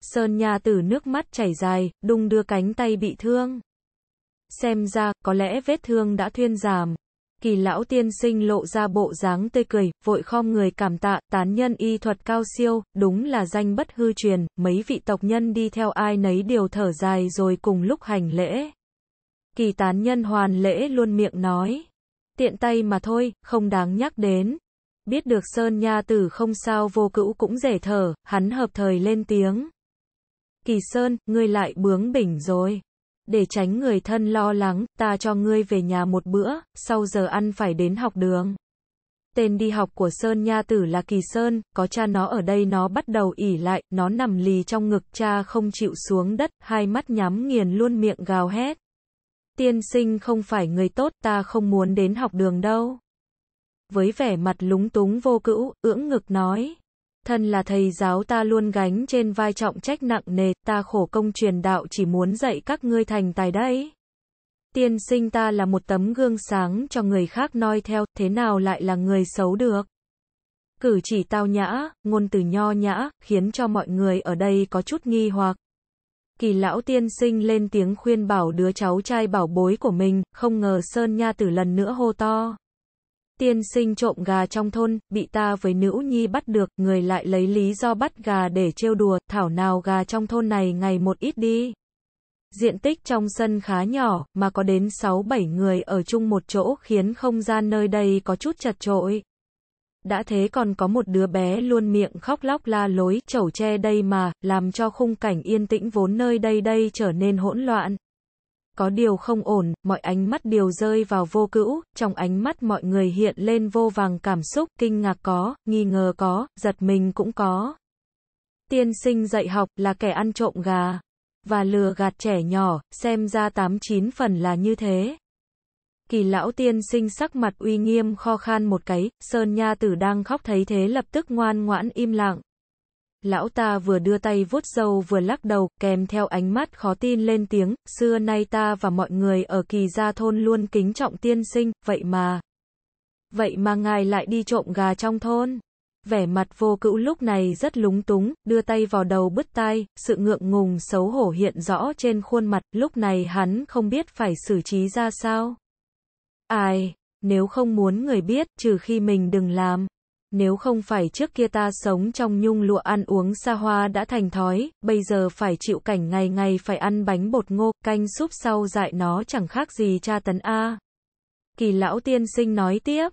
Sơn Nha Tử nước mắt chảy dài, đung đưa cánh tay bị thương. Xem ra, có lẽ vết thương đã thuyên giảm, Kỳ lão tiên sinh lộ ra bộ dáng tươi cười, vội khom người cảm tạ, tán nhân y thuật cao siêu, đúng là danh bất hư truyền, mấy vị tộc nhân đi theo ai nấy đều thở dài rồi cùng lúc hành lễ. Kỳ tán nhân hoàn lễ luôn miệng nói, tiện tay mà thôi, không đáng nhắc đến. Biết được Sơn Nha Tử không sao vô cữu cũng rể thở, hắn hợp thời lên tiếng. Kỳ Sơn, ngươi lại bướng bỉnh rồi để tránh người thân lo lắng, ta cho ngươi về nhà một bữa, sau giờ ăn phải đến học đường. Tên đi học của Sơn Nha Tử là Kỳ Sơn, có cha nó ở đây nó bắt đầu ỉ lại, nó nằm lì trong ngực cha không chịu xuống đất, hai mắt nhắm nghiền luôn miệng gào hét. Tiên sinh không phải người tốt, ta không muốn đến học đường đâu. Với vẻ mặt lúng túng vô cữu, ưỡng ngực nói. Thân là thầy giáo ta luôn gánh trên vai trọng trách nặng nề, ta khổ công truyền đạo chỉ muốn dạy các ngươi thành tài đấy. Tiên sinh ta là một tấm gương sáng cho người khác noi theo, thế nào lại là người xấu được? Cử chỉ tao nhã, ngôn từ nho nhã, khiến cho mọi người ở đây có chút nghi hoặc. Kỳ lão tiên sinh lên tiếng khuyên bảo đứa cháu trai bảo bối của mình, không ngờ Sơn Nha Tử lần nữa hô to tiên sinh trộm gà trong thôn, bị ta với nữ nhi bắt được, người lại lấy lý do bắt gà để trêu đùa, thảo nào gà trong thôn này ngày một ít đi. Diện tích trong sân khá nhỏ, mà có đến 6-7 người ở chung một chỗ khiến không gian nơi đây có chút chật trội. Đã thế còn có một đứa bé luôn miệng khóc lóc la lối, chẩu tre đây mà, làm cho khung cảnh yên tĩnh vốn nơi đây đây trở nên hỗn loạn. Có điều không ổn, mọi ánh mắt đều rơi vào vô cữu, trong ánh mắt mọi người hiện lên vô vàng cảm xúc, kinh ngạc có, nghi ngờ có, giật mình cũng có. Tiên sinh dạy học là kẻ ăn trộm gà, và lừa gạt trẻ nhỏ, xem ra tám chín phần là như thế. Kỳ lão tiên sinh sắc mặt uy nghiêm kho khan một cái, Sơn Nha Tử đang khóc thấy thế lập tức ngoan ngoãn im lặng. Lão ta vừa đưa tay vuốt râu vừa lắc đầu, kèm theo ánh mắt khó tin lên tiếng, xưa nay ta và mọi người ở kỳ gia thôn luôn kính trọng tiên sinh, vậy mà. Vậy mà ngài lại đi trộm gà trong thôn. Vẻ mặt vô cữu lúc này rất lúng túng, đưa tay vào đầu bứt tai, sự ngượng ngùng xấu hổ hiện rõ trên khuôn mặt, lúc này hắn không biết phải xử trí ra sao. Ai, nếu không muốn người biết, trừ khi mình đừng làm. Nếu không phải trước kia ta sống trong nhung lụa ăn uống xa hoa đã thành thói, bây giờ phải chịu cảnh ngày ngày phải ăn bánh bột ngô, canh súp sau dại nó chẳng khác gì cha tấn A. Kỳ lão tiên sinh nói tiếp.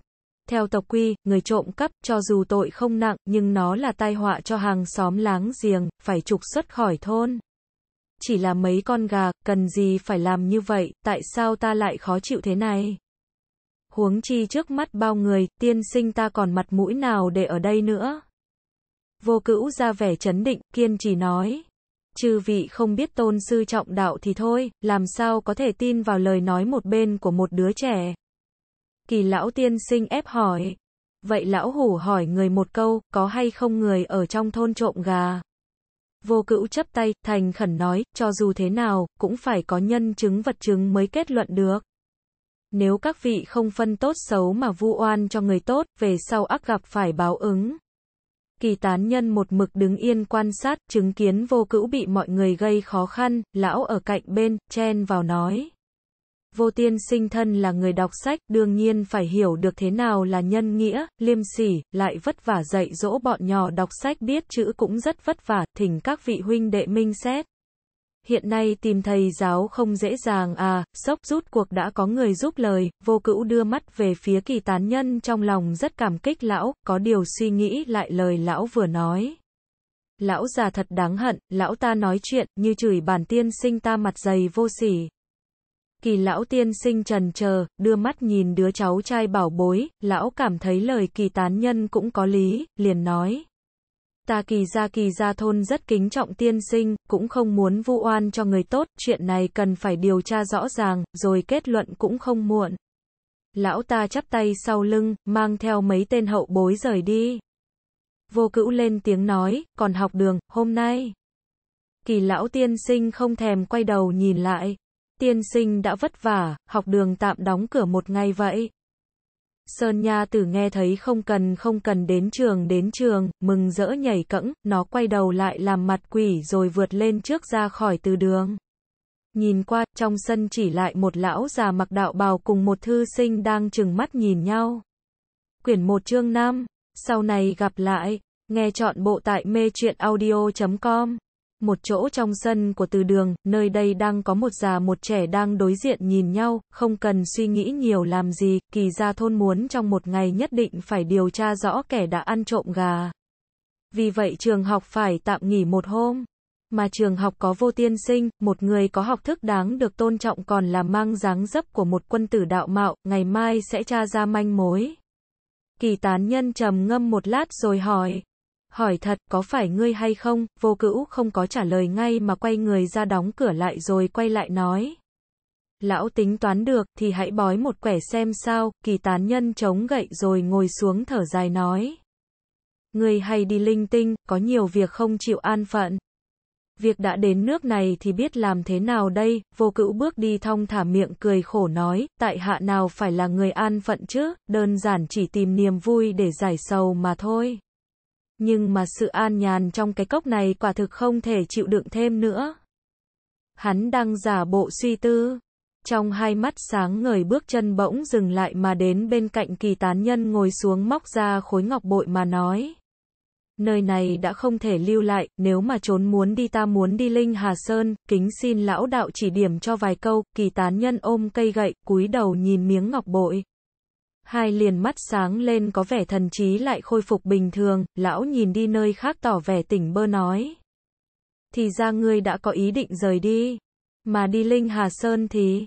Theo tộc quy, người trộm cắp, cho dù tội không nặng, nhưng nó là tai họa cho hàng xóm láng giềng, phải trục xuất khỏi thôn. Chỉ là mấy con gà, cần gì phải làm như vậy, tại sao ta lại khó chịu thế này? huống chi trước mắt bao người, tiên sinh ta còn mặt mũi nào để ở đây nữa. Vô cữu ra vẻ chấn định, kiên trì nói. Chư vị không biết tôn sư trọng đạo thì thôi, làm sao có thể tin vào lời nói một bên của một đứa trẻ. Kỳ lão tiên sinh ép hỏi. Vậy lão hủ hỏi người một câu, có hay không người ở trong thôn trộm gà? Vô cữu chấp tay, thành khẩn nói, cho dù thế nào, cũng phải có nhân chứng vật chứng mới kết luận được. Nếu các vị không phân tốt xấu mà vu oan cho người tốt, về sau ác gặp phải báo ứng. Kỳ tán nhân một mực đứng yên quan sát, chứng kiến vô cữu bị mọi người gây khó khăn, lão ở cạnh bên, chen vào nói. Vô tiên sinh thân là người đọc sách, đương nhiên phải hiểu được thế nào là nhân nghĩa, liêm sỉ, lại vất vả dạy dỗ bọn nhỏ đọc sách biết chữ cũng rất vất vả, thỉnh các vị huynh đệ minh xét hiện nay tìm thầy giáo không dễ dàng à, sốc rút cuộc đã có người giúp lời, vô cữu đưa mắt về phía kỳ tán nhân trong lòng rất cảm kích lão, có điều suy nghĩ lại lời lão vừa nói. Lão già thật đáng hận, lão ta nói chuyện, như chửi bản tiên sinh ta mặt dày vô sỉ. Kỳ lão tiên sinh trần chờ đưa mắt nhìn đứa cháu trai bảo bối, lão cảm thấy lời kỳ tán nhân cũng có lý, liền nói ta kỳ gia kỳ gia thôn rất kính trọng tiên sinh, cũng không muốn vu oan cho người tốt, chuyện này cần phải điều tra rõ ràng, rồi kết luận cũng không muộn. Lão ta chắp tay sau lưng, mang theo mấy tên hậu bối rời đi. Vô cữu lên tiếng nói, còn học đường, hôm nay. Kỳ lão tiên sinh không thèm quay đầu nhìn lại. Tiên sinh đã vất vả, học đường tạm đóng cửa một ngày vậy. Sơn Nha Tử nghe thấy không cần không cần đến trường đến trường, mừng rỡ nhảy cẫng, nó quay đầu lại làm mặt quỷ rồi vượt lên trước ra khỏi từ đường. Nhìn qua, trong sân chỉ lại một lão già mặc đạo bào cùng một thư sinh đang chừng mắt nhìn nhau. Quyển một chương 5, sau này gặp lại, nghe chọn bộ tại mê truyện audio.com một chỗ trong sân của từ đường, nơi đây đang có một già một trẻ đang đối diện nhìn nhau, không cần suy nghĩ nhiều làm gì, kỳ gia thôn muốn trong một ngày nhất định phải điều tra rõ kẻ đã ăn trộm gà. Vì vậy trường học phải tạm nghỉ một hôm. Mà trường học có vô tiên sinh, một người có học thức đáng được tôn trọng còn là mang dáng dấp của một quân tử đạo mạo, ngày mai sẽ tra ra manh mối. Kỳ tán nhân trầm ngâm một lát rồi hỏi hỏi thật, có phải ngươi hay không, vô cữu không có trả lời ngay mà quay người ra đóng cửa lại rồi quay lại nói. Lão tính toán được, thì hãy bói một quẻ xem sao, kỳ tán nhân chống gậy rồi ngồi xuống thở dài nói. Ngươi hay đi linh tinh, có nhiều việc không chịu an phận. Việc đã đến nước này thì biết làm thế nào đây, vô cữu bước đi thong thả miệng cười khổ nói, tại hạ nào phải là người an phận chứ, đơn giản chỉ tìm niềm vui để giải sầu mà thôi. Nhưng mà sự an nhàn trong cái cốc này quả thực không thể chịu đựng thêm nữa. Hắn đang giả bộ suy tư. Trong hai mắt sáng ngời bước chân bỗng dừng lại mà đến bên cạnh kỳ tán nhân ngồi xuống móc ra khối ngọc bội mà nói. Nơi này đã không thể lưu lại, nếu mà trốn muốn đi ta muốn đi Linh Hà Sơn, kính xin lão đạo chỉ điểm cho vài câu, kỳ tán nhân ôm cây gậy, cúi đầu nhìn miếng ngọc bội hai liền mắt sáng lên có vẻ thần trí lại khôi phục bình thường, lão nhìn đi nơi khác tỏ vẻ tỉnh bơ nói. Thì ra ngươi đã có ý định rời đi, mà đi Linh Hà Sơn thì,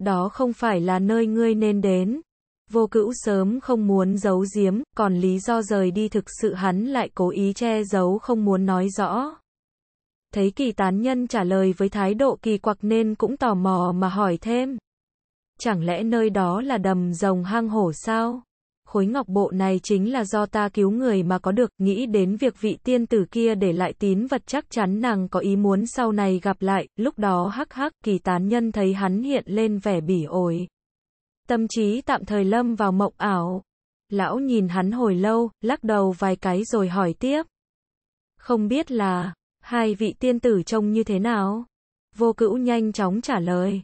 đó không phải là nơi ngươi nên đến. Vô cữu sớm không muốn giấu giếm, còn lý do rời đi thực sự hắn lại cố ý che giấu không muốn nói rõ. Thấy kỳ tán nhân trả lời với thái độ kỳ quặc nên cũng tò mò mà hỏi thêm. Chẳng lẽ nơi đó là đầm rồng hang hổ sao? Khối ngọc bộ này chính là do ta cứu người mà có được, nghĩ đến việc vị tiên tử kia để lại tín vật chắc chắn nàng có ý muốn sau này gặp lại, lúc đó hắc hắc kỳ tán nhân thấy hắn hiện lên vẻ bỉ ổi. Tâm trí tạm thời lâm vào mộng ảo. Lão nhìn hắn hồi lâu, lắc đầu vài cái rồi hỏi tiếp. Không biết là, hai vị tiên tử trông như thế nào? Vô cữu nhanh chóng trả lời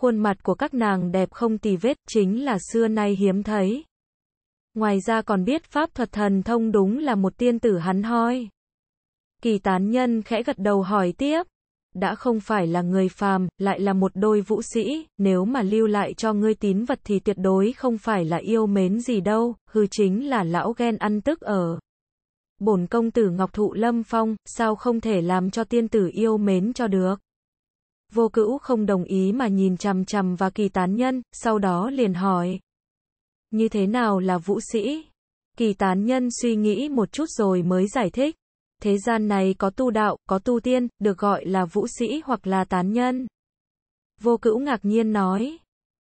khuôn mặt của các nàng đẹp không tì vết chính là xưa nay hiếm thấy. Ngoài ra còn biết pháp thuật thần thông đúng là một tiên tử hắn hoi. Kỳ tán nhân khẽ gật đầu hỏi tiếp. Đã không phải là người phàm, lại là một đôi vũ sĩ, nếu mà lưu lại cho ngươi tín vật thì tuyệt đối không phải là yêu mến gì đâu, hư chính là lão ghen ăn tức ở. Bổn công tử Ngọc Thụ Lâm Phong, sao không thể làm cho tiên tử yêu mến cho được? Vô cữu không đồng ý mà nhìn chằm chằm và kỳ tán nhân, sau đó liền hỏi. Như thế nào là vũ sĩ? Kỳ tán nhân suy nghĩ một chút rồi mới giải thích. Thế gian này có tu đạo, có tu tiên, được gọi là vũ sĩ hoặc là tán nhân. Vô cữu ngạc nhiên nói.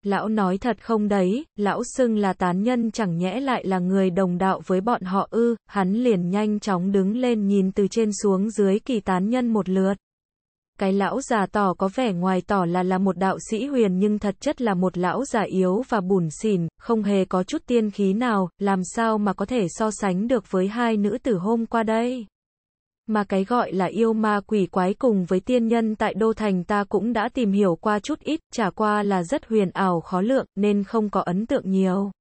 Lão nói thật không đấy, lão xưng là tán nhân chẳng nhẽ lại là người đồng đạo với bọn họ ư, hắn liền nhanh chóng đứng lên nhìn từ trên xuống dưới kỳ tán nhân một lượt. Cái lão già tỏ có vẻ ngoài tỏ là là một đạo sĩ huyền nhưng thật chất là một lão già yếu và bùn xỉn, không hề có chút tiên khí nào, làm sao mà có thể so sánh được với hai nữ tử hôm qua đây. Mà cái gọi là yêu ma quỷ quái cùng với tiên nhân tại Đô Thành ta cũng đã tìm hiểu qua chút ít, trả qua là rất huyền ảo khó lượng nên không có ấn tượng nhiều.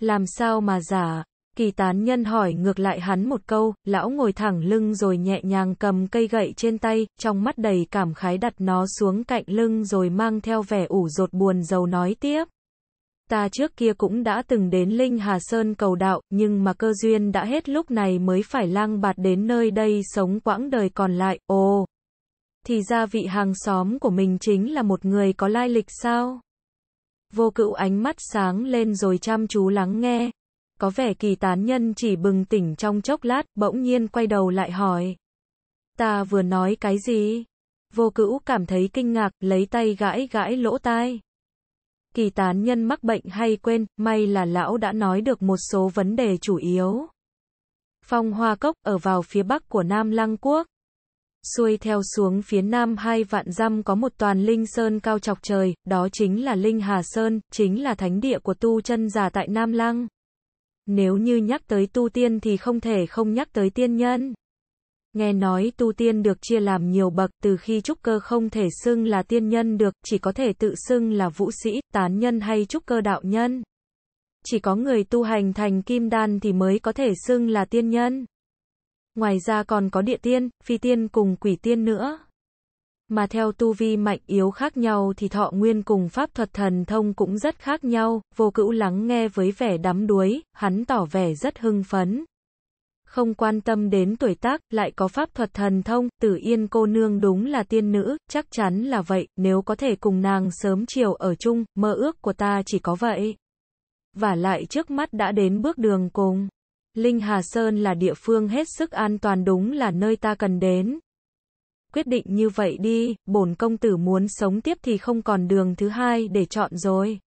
Làm sao mà giả, Kỳ tán nhân hỏi ngược lại hắn một câu, lão ngồi thẳng lưng rồi nhẹ nhàng cầm cây gậy trên tay, trong mắt đầy cảm khái đặt nó xuống cạnh lưng rồi mang theo vẻ ủ rột buồn dầu nói tiếp. Ta trước kia cũng đã từng đến Linh Hà Sơn cầu đạo, nhưng mà cơ duyên đã hết lúc này mới phải lang bạt đến nơi đây sống quãng đời còn lại, ồ. Thì ra vị hàng xóm của mình chính là một người có lai lịch sao? Vô cựu ánh mắt sáng lên rồi chăm chú lắng nghe, có vẻ kỳ tán nhân chỉ bừng tỉnh trong chốc lát, bỗng nhiên quay đầu lại hỏi. Ta vừa nói cái gì? Vô cữu cảm thấy kinh ngạc, lấy tay gãi gãi lỗ tai. Kỳ tán nhân mắc bệnh hay quên, may là lão đã nói được một số vấn đề chủ yếu. Phong Hoa Cốc ở vào phía bắc của Nam Lăng Quốc. Xuôi theo xuống phía nam hai vạn dăm có một toàn linh sơn cao chọc trời, đó chính là Linh Hà Sơn, chính là thánh địa của tu chân giả tại Nam Lăng. Nếu như nhắc tới tu tiên thì không thể không nhắc tới tiên nhân. Nghe nói tu tiên được chia làm nhiều bậc từ khi trúc cơ không thể xưng là tiên nhân được, chỉ có thể tự xưng là vũ sĩ, tán nhân hay trúc cơ đạo nhân. Chỉ có người tu hành thành kim đan thì mới có thể xưng là tiên nhân. Ngoài ra còn có địa tiên, phi tiên cùng quỷ tiên nữa mà theo tu vi mạnh yếu khác nhau thì thọ nguyên cùng pháp thuật thần thông cũng rất khác nhau, vô cữu lắng nghe với vẻ đắm đuối, hắn tỏ vẻ rất hưng phấn. Không quan tâm đến tuổi tác, lại có pháp thuật thần thông, tử yên cô nương đúng là tiên nữ, chắc chắn là vậy, nếu có thể cùng nàng sớm chiều ở chung, mơ ước của ta chỉ có vậy. Và lại trước mắt đã đến bước đường cùng. Linh Hà Sơn là địa phương hết sức an toàn đúng là nơi ta cần đến quyết định như vậy đi, bổn công tử muốn sống tiếp thì không còn đường thứ hai để chọn rồi.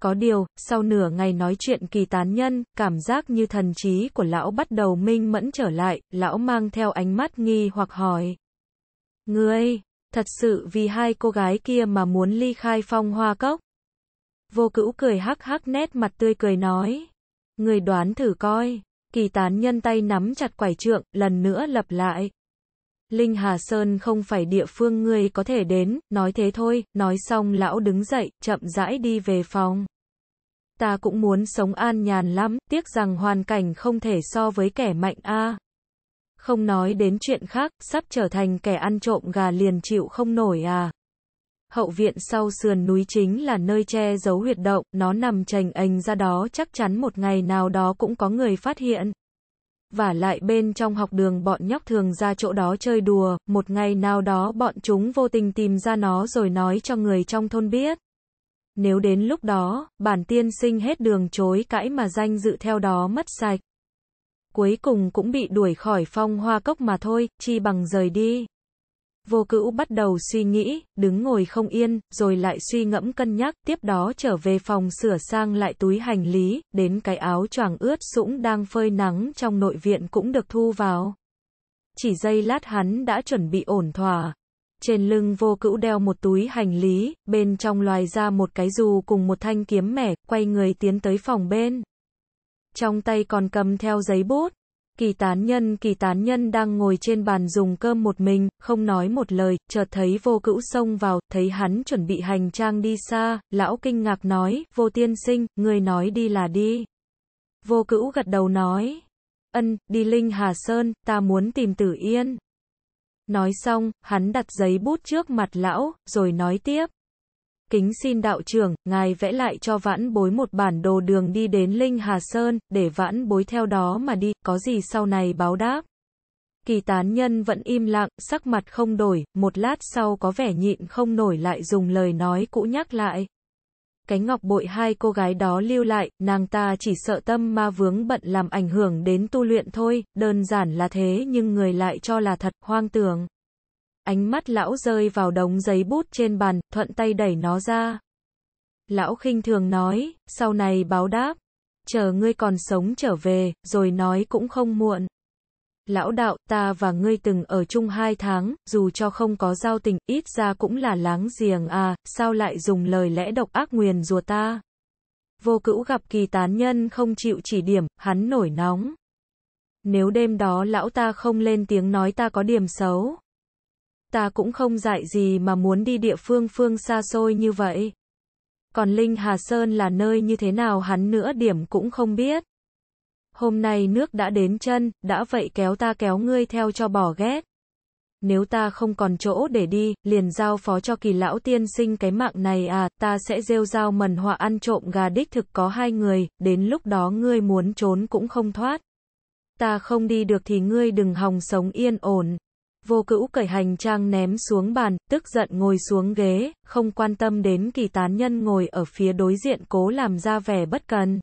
Có điều, sau nửa ngày nói chuyện kỳ tán nhân, cảm giác như thần trí của lão bắt đầu minh mẫn trở lại, lão mang theo ánh mắt nghi hoặc hỏi. Ngươi, thật sự vì hai cô gái kia mà muốn ly khai phong hoa cốc. Vô cữu cười hắc hắc nét mặt tươi cười nói. Người đoán thử coi, kỳ tán nhân tay nắm chặt quải trượng, lần nữa lặp lại. Linh Hà Sơn không phải địa phương ngươi có thể đến, nói thế thôi, nói xong lão đứng dậy, chậm rãi đi về phòng. Ta cũng muốn sống an nhàn lắm, tiếc rằng hoàn cảnh không thể so với kẻ mạnh a. Không nói đến chuyện khác, sắp trở thành kẻ ăn trộm gà liền chịu không nổi à. Hậu viện sau sườn núi chính là nơi che giấu huyệt động, nó nằm trành ảnh ra đó chắc chắn một ngày nào đó cũng có người phát hiện. Và lại bên trong học đường bọn nhóc thường ra chỗ đó chơi đùa, một ngày nào đó bọn chúng vô tình tìm ra nó rồi nói cho người trong thôn biết. Nếu đến lúc đó, bản tiên sinh hết đường chối cãi mà danh dự theo đó mất sạch. Cuối cùng cũng bị đuổi khỏi phong hoa cốc mà thôi, chi bằng rời đi. Vô cữu bắt đầu suy nghĩ, đứng ngồi không yên, rồi lại suy ngẫm cân nhắc, tiếp đó trở về phòng sửa sang lại túi hành lý, đến cái áo choàng ướt sũng đang phơi nắng trong nội viện cũng được thu vào. Chỉ giây lát hắn đã chuẩn bị ổn thỏa. Trên lưng vô cữu đeo một túi hành lý, bên trong loài ra một cái dù cùng một thanh kiếm mẻ, quay người tiến tới phòng bên. Trong tay còn cầm theo giấy bút. Kỳ tán nhân kỳ tán nhân đang ngồi trên bàn dùng cơm một mình, không nói một lời, chợt thấy vô cữu xông vào, thấy hắn chuẩn bị hành trang đi xa, lão kinh ngạc nói, vô tiên sinh, người nói đi là đi. Vô cữu gật đầu nói, ân, đi Linh Hà Sơn, ta muốn tìm tử yên. Nói xong, hắn đặt giấy bút trước mặt lão, rồi nói tiếp kính xin đạo trưởng, ngài vẽ lại cho vãn bối một bản đồ đường đi đến Linh Hà Sơn, để vãn bối theo đó mà đi, có gì sau này báo đáp. Kỳ tán nhân vẫn im lặng, sắc mặt không đổi, một lát sau có vẻ nhịn không nổi lại dùng lời nói cũ nhắc lại. Cánh ngọc bội hai cô gái đó lưu lại, nàng ta chỉ sợ tâm ma vướng bận làm ảnh hưởng đến tu luyện thôi, đơn giản là thế nhưng người lại cho là thật, hoang tưởng. Ánh mắt lão rơi vào đống giấy bút trên bàn, thuận tay đẩy nó ra. Lão khinh thường nói, sau này báo đáp. Chờ ngươi còn sống trở về, rồi nói cũng không muộn. Lão đạo, ta và ngươi từng ở chung hai tháng, dù cho không có giao tình, ít ra cũng là láng giềng à, sao lại dùng lời lẽ độc ác nguyền rùa ta. Vô cữu gặp kỳ tán nhân không chịu chỉ điểm, hắn nổi nóng. Nếu đêm đó lão ta không lên tiếng nói ta có điểm xấu, ta cũng không dạy gì mà muốn đi địa phương phương xa xôi như vậy. Còn Linh Hà Sơn là nơi như thế nào hắn nữa điểm cũng không biết. Hôm nay nước đã đến chân, đã vậy kéo ta kéo ngươi theo cho bỏ ghét. Nếu ta không còn chỗ để đi, liền giao phó cho kỳ lão tiên sinh cái mạng này à, ta sẽ rêu giao mần họa ăn trộm gà đích thực có hai người, đến lúc đó ngươi muốn trốn cũng không thoát. Ta không đi được thì ngươi đừng hòng sống yên ổn. Vô cữu cởi hành trang ném xuống bàn, tức giận ngồi xuống ghế, không quan tâm đến kỳ tán nhân ngồi ở phía đối diện cố làm ra vẻ bất cần.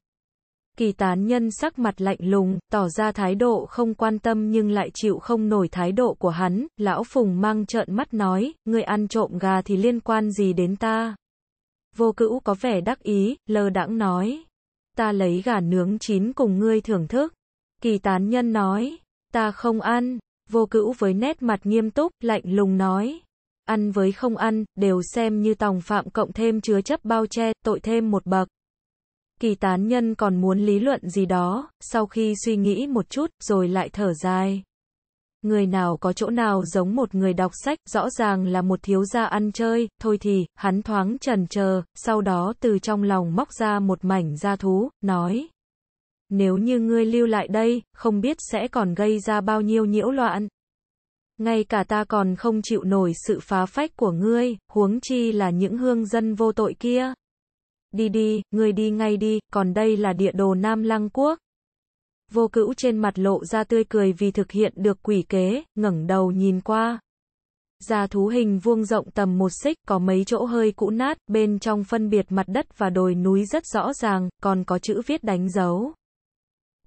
Kỳ tán nhân sắc mặt lạnh lùng, tỏ ra thái độ không quan tâm nhưng lại chịu không nổi thái độ của hắn, lão phùng mang trợn mắt nói, người ăn trộm gà thì liên quan gì đến ta. Vô cữu có vẻ đắc ý, lơ đãng nói, ta lấy gà nướng chín cùng ngươi thưởng thức. Kỳ tán nhân nói, ta không ăn, vô cữu với nét mặt nghiêm túc, lạnh lùng nói. Ăn với không ăn, đều xem như tòng phạm cộng thêm chứa chấp bao che, tội thêm một bậc. Kỳ tán nhân còn muốn lý luận gì đó, sau khi suy nghĩ một chút, rồi lại thở dài. Người nào có chỗ nào giống một người đọc sách, rõ ràng là một thiếu gia ăn chơi, thôi thì, hắn thoáng trần chờ, sau đó từ trong lòng móc ra một mảnh da thú, nói. Nếu như ngươi lưu lại đây, không biết sẽ còn gây ra bao nhiêu nhiễu loạn. Ngay cả ta còn không chịu nổi sự phá phách của ngươi, huống chi là những hương dân vô tội kia. Đi đi, ngươi đi ngay đi, còn đây là địa đồ Nam Lăng Quốc. Vô cữu trên mặt lộ ra tươi cười vì thực hiện được quỷ kế, ngẩng đầu nhìn qua. Gia thú hình vuông rộng tầm một xích, có mấy chỗ hơi cũ nát, bên trong phân biệt mặt đất và đồi núi rất rõ ràng, còn có chữ viết đánh dấu.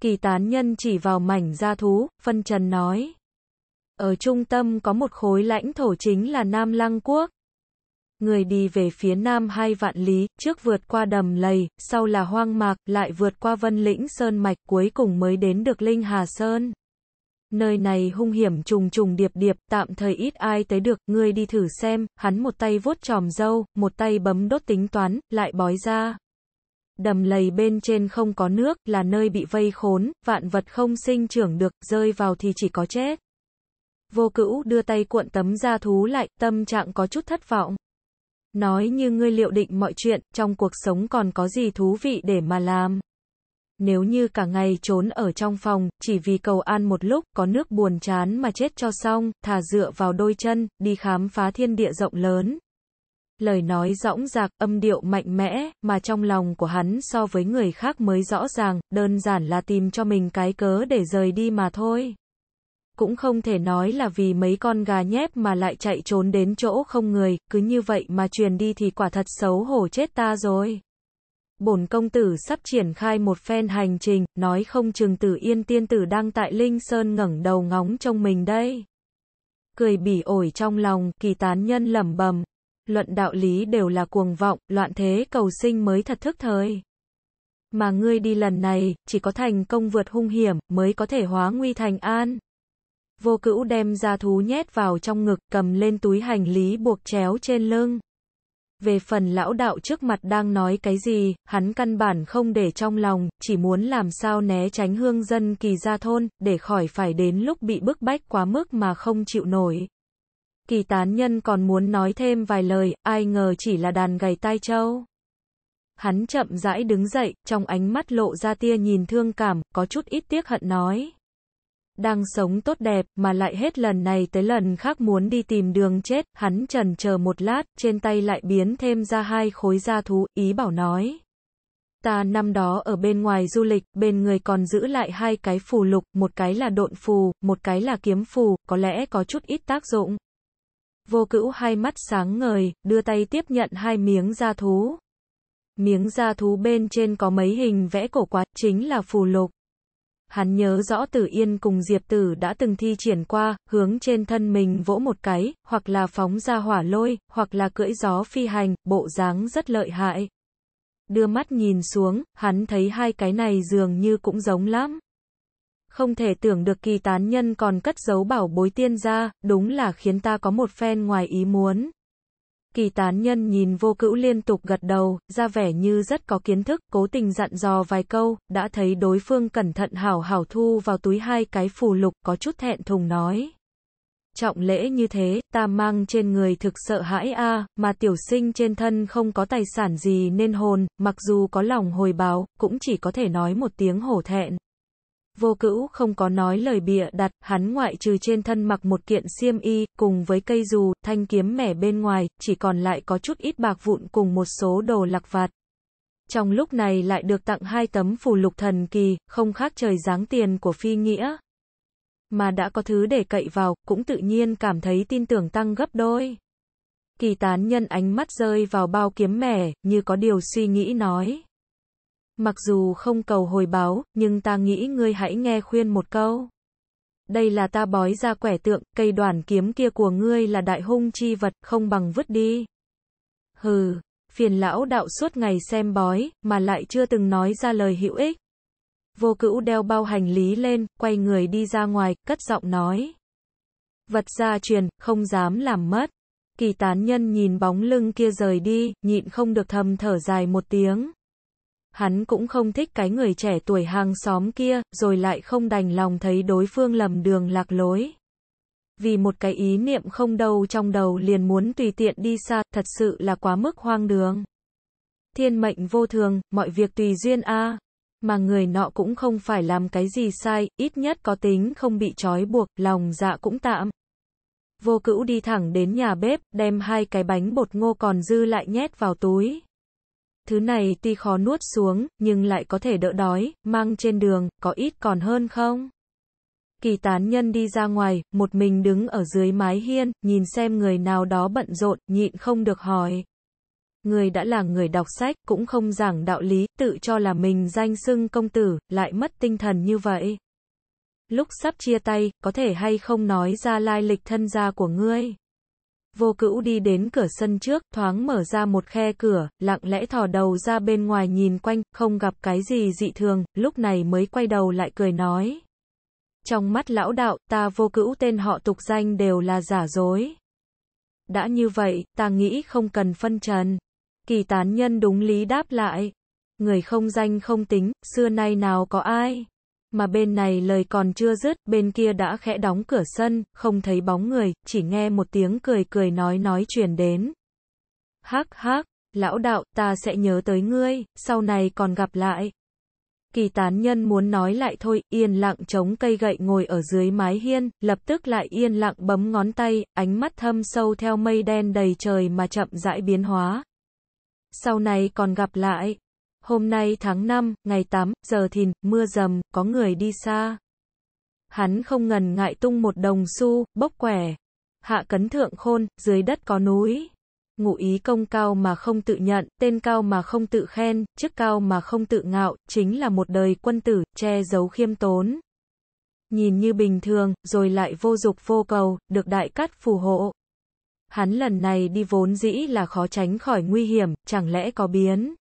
Kỳ tán nhân chỉ vào mảnh gia thú, phân trần nói. Ở trung tâm có một khối lãnh thổ chính là Nam Lăng Quốc. Người đi về phía nam hai vạn lý, trước vượt qua đầm lầy, sau là hoang mạc, lại vượt qua vân lĩnh sơn mạch cuối cùng mới đến được Linh Hà Sơn. Nơi này hung hiểm trùng trùng điệp điệp, tạm thời ít ai tới được, người đi thử xem, hắn một tay vuốt tròm dâu, một tay bấm đốt tính toán, lại bói ra đầm lầy bên trên không có nước, là nơi bị vây khốn, vạn vật không sinh trưởng được, rơi vào thì chỉ có chết. Vô cữu đưa tay cuộn tấm da thú lại, tâm trạng có chút thất vọng. Nói như ngươi liệu định mọi chuyện, trong cuộc sống còn có gì thú vị để mà làm. Nếu như cả ngày trốn ở trong phòng, chỉ vì cầu an một lúc, có nước buồn chán mà chết cho xong, thà dựa vào đôi chân, đi khám phá thiên địa rộng lớn, lời nói rõng rạc, âm điệu mạnh mẽ, mà trong lòng của hắn so với người khác mới rõ ràng, đơn giản là tìm cho mình cái cớ để rời đi mà thôi. Cũng không thể nói là vì mấy con gà nhép mà lại chạy trốn đến chỗ không người, cứ như vậy mà truyền đi thì quả thật xấu hổ chết ta rồi. Bổn công tử sắp triển khai một phen hành trình, nói không chừng tử yên tiên tử đang tại Linh Sơn ngẩng đầu ngóng trong mình đây cười bỉ ổi trong lòng, kỳ tán nhân lẩm bẩm, luận đạo lý đều là cuồng vọng, loạn thế cầu sinh mới thật thức thời. Mà ngươi đi lần này, chỉ có thành công vượt hung hiểm, mới có thể hóa nguy thành an. Vô cữu đem ra thú nhét vào trong ngực, cầm lên túi hành lý buộc chéo trên lưng. Về phần lão đạo trước mặt đang nói cái gì, hắn căn bản không để trong lòng, chỉ muốn làm sao né tránh hương dân kỳ ra thôn, để khỏi phải đến lúc bị bức bách quá mức mà không chịu nổi. Kỳ tán nhân còn muốn nói thêm vài lời, ai ngờ chỉ là đàn gầy tai châu. Hắn chậm rãi đứng dậy, trong ánh mắt lộ ra tia nhìn thương cảm, có chút ít tiếc hận nói. Đang sống tốt đẹp, mà lại hết lần này tới lần khác muốn đi tìm đường chết, hắn trần chờ một lát, trên tay lại biến thêm ra hai khối da thú, ý bảo nói. Ta năm đó ở bên ngoài du lịch, bên người còn giữ lại hai cái phù lục, một cái là độn phù, một cái là kiếm phù, có lẽ có chút ít tác dụng vô cữu hai mắt sáng ngời, đưa tay tiếp nhận hai miếng da thú. Miếng da thú bên trên có mấy hình vẽ cổ quá, chính là phù lục. Hắn nhớ rõ Tử Yên cùng Diệp Tử đã từng thi triển qua, hướng trên thân mình vỗ một cái, hoặc là phóng ra hỏa lôi, hoặc là cưỡi gió phi hành, bộ dáng rất lợi hại. Đưa mắt nhìn xuống, hắn thấy hai cái này dường như cũng giống lắm. Không thể tưởng được kỳ tán nhân còn cất giấu bảo bối tiên ra, đúng là khiến ta có một phen ngoài ý muốn. Kỳ tán nhân nhìn vô cữu liên tục gật đầu, ra vẻ như rất có kiến thức, cố tình dặn dò vài câu, đã thấy đối phương cẩn thận hảo hảo thu vào túi hai cái phù lục, có chút thẹn thùng nói. Trọng lễ như thế, ta mang trên người thực sợ hãi a mà tiểu sinh trên thân không có tài sản gì nên hồn, mặc dù có lòng hồi báo, cũng chỉ có thể nói một tiếng hổ thẹn. Vô cữu không có nói lời bịa đặt, hắn ngoại trừ trên thân mặc một kiện xiêm y, cùng với cây dù, thanh kiếm mẻ bên ngoài, chỉ còn lại có chút ít bạc vụn cùng một số đồ lạc vặt. Trong lúc này lại được tặng hai tấm phù lục thần kỳ, không khác trời giáng tiền của phi nghĩa. Mà đã có thứ để cậy vào, cũng tự nhiên cảm thấy tin tưởng tăng gấp đôi. Kỳ tán nhân ánh mắt rơi vào bao kiếm mẻ, như có điều suy nghĩ nói. Mặc dù không cầu hồi báo, nhưng ta nghĩ ngươi hãy nghe khuyên một câu. Đây là ta bói ra quẻ tượng, cây đoàn kiếm kia của ngươi là đại hung chi vật, không bằng vứt đi. Hừ, phiền lão đạo suốt ngày xem bói, mà lại chưa từng nói ra lời hữu ích. Vô cữu đeo bao hành lý lên, quay người đi ra ngoài, cất giọng nói. Vật gia truyền, không dám làm mất. Kỳ tán nhân nhìn bóng lưng kia rời đi, nhịn không được thầm thở dài một tiếng hắn cũng không thích cái người trẻ tuổi hàng xóm kia, rồi lại không đành lòng thấy đối phương lầm đường lạc lối. Vì một cái ý niệm không đâu trong đầu liền muốn tùy tiện đi xa, thật sự là quá mức hoang đường. Thiên mệnh vô thường, mọi việc tùy duyên a Mà người nọ cũng không phải làm cái gì sai, ít nhất có tính không bị trói buộc, lòng dạ cũng tạm. Vô cữu đi thẳng đến nhà bếp, đem hai cái bánh bột ngô còn dư lại nhét vào túi thứ này tuy khó nuốt xuống, nhưng lại có thể đỡ đói, mang trên đường, có ít còn hơn không? Kỳ tán nhân đi ra ngoài, một mình đứng ở dưới mái hiên, nhìn xem người nào đó bận rộn, nhịn không được hỏi. Người đã là người đọc sách, cũng không giảng đạo lý, tự cho là mình danh xưng công tử, lại mất tinh thần như vậy. Lúc sắp chia tay, có thể hay không nói ra lai lịch thân gia của ngươi? vô cữu đi đến cửa sân trước, thoáng mở ra một khe cửa, lặng lẽ thò đầu ra bên ngoài nhìn quanh, không gặp cái gì dị thường, lúc này mới quay đầu lại cười nói. Trong mắt lão đạo, ta vô cữu tên họ tục danh đều là giả dối. Đã như vậy, ta nghĩ không cần phân trần. Kỳ tán nhân đúng lý đáp lại. Người không danh không tính, xưa nay nào có ai. Mà bên này lời còn chưa dứt, bên kia đã khẽ đóng cửa sân, không thấy bóng người, chỉ nghe một tiếng cười cười nói nói truyền đến. Hắc hắc, lão đạo, ta sẽ nhớ tới ngươi, sau này còn gặp lại. Kỳ tán nhân muốn nói lại thôi, yên lặng chống cây gậy ngồi ở dưới mái hiên, lập tức lại yên lặng bấm ngón tay, ánh mắt thâm sâu theo mây đen đầy trời mà chậm rãi biến hóa. Sau này còn gặp lại. Hôm nay tháng 5, ngày 8, giờ thìn, mưa dầm, có người đi xa. Hắn không ngần ngại tung một đồng xu, bốc quẻ. Hạ cấn thượng khôn, dưới đất có núi. Ngụ ý công cao mà không tự nhận, tên cao mà không tự khen, chức cao mà không tự ngạo, chính là một đời quân tử, che giấu khiêm tốn. Nhìn như bình thường, rồi lại vô dục vô cầu, được đại cát phù hộ. Hắn lần này đi vốn dĩ là khó tránh khỏi nguy hiểm, chẳng lẽ có biến.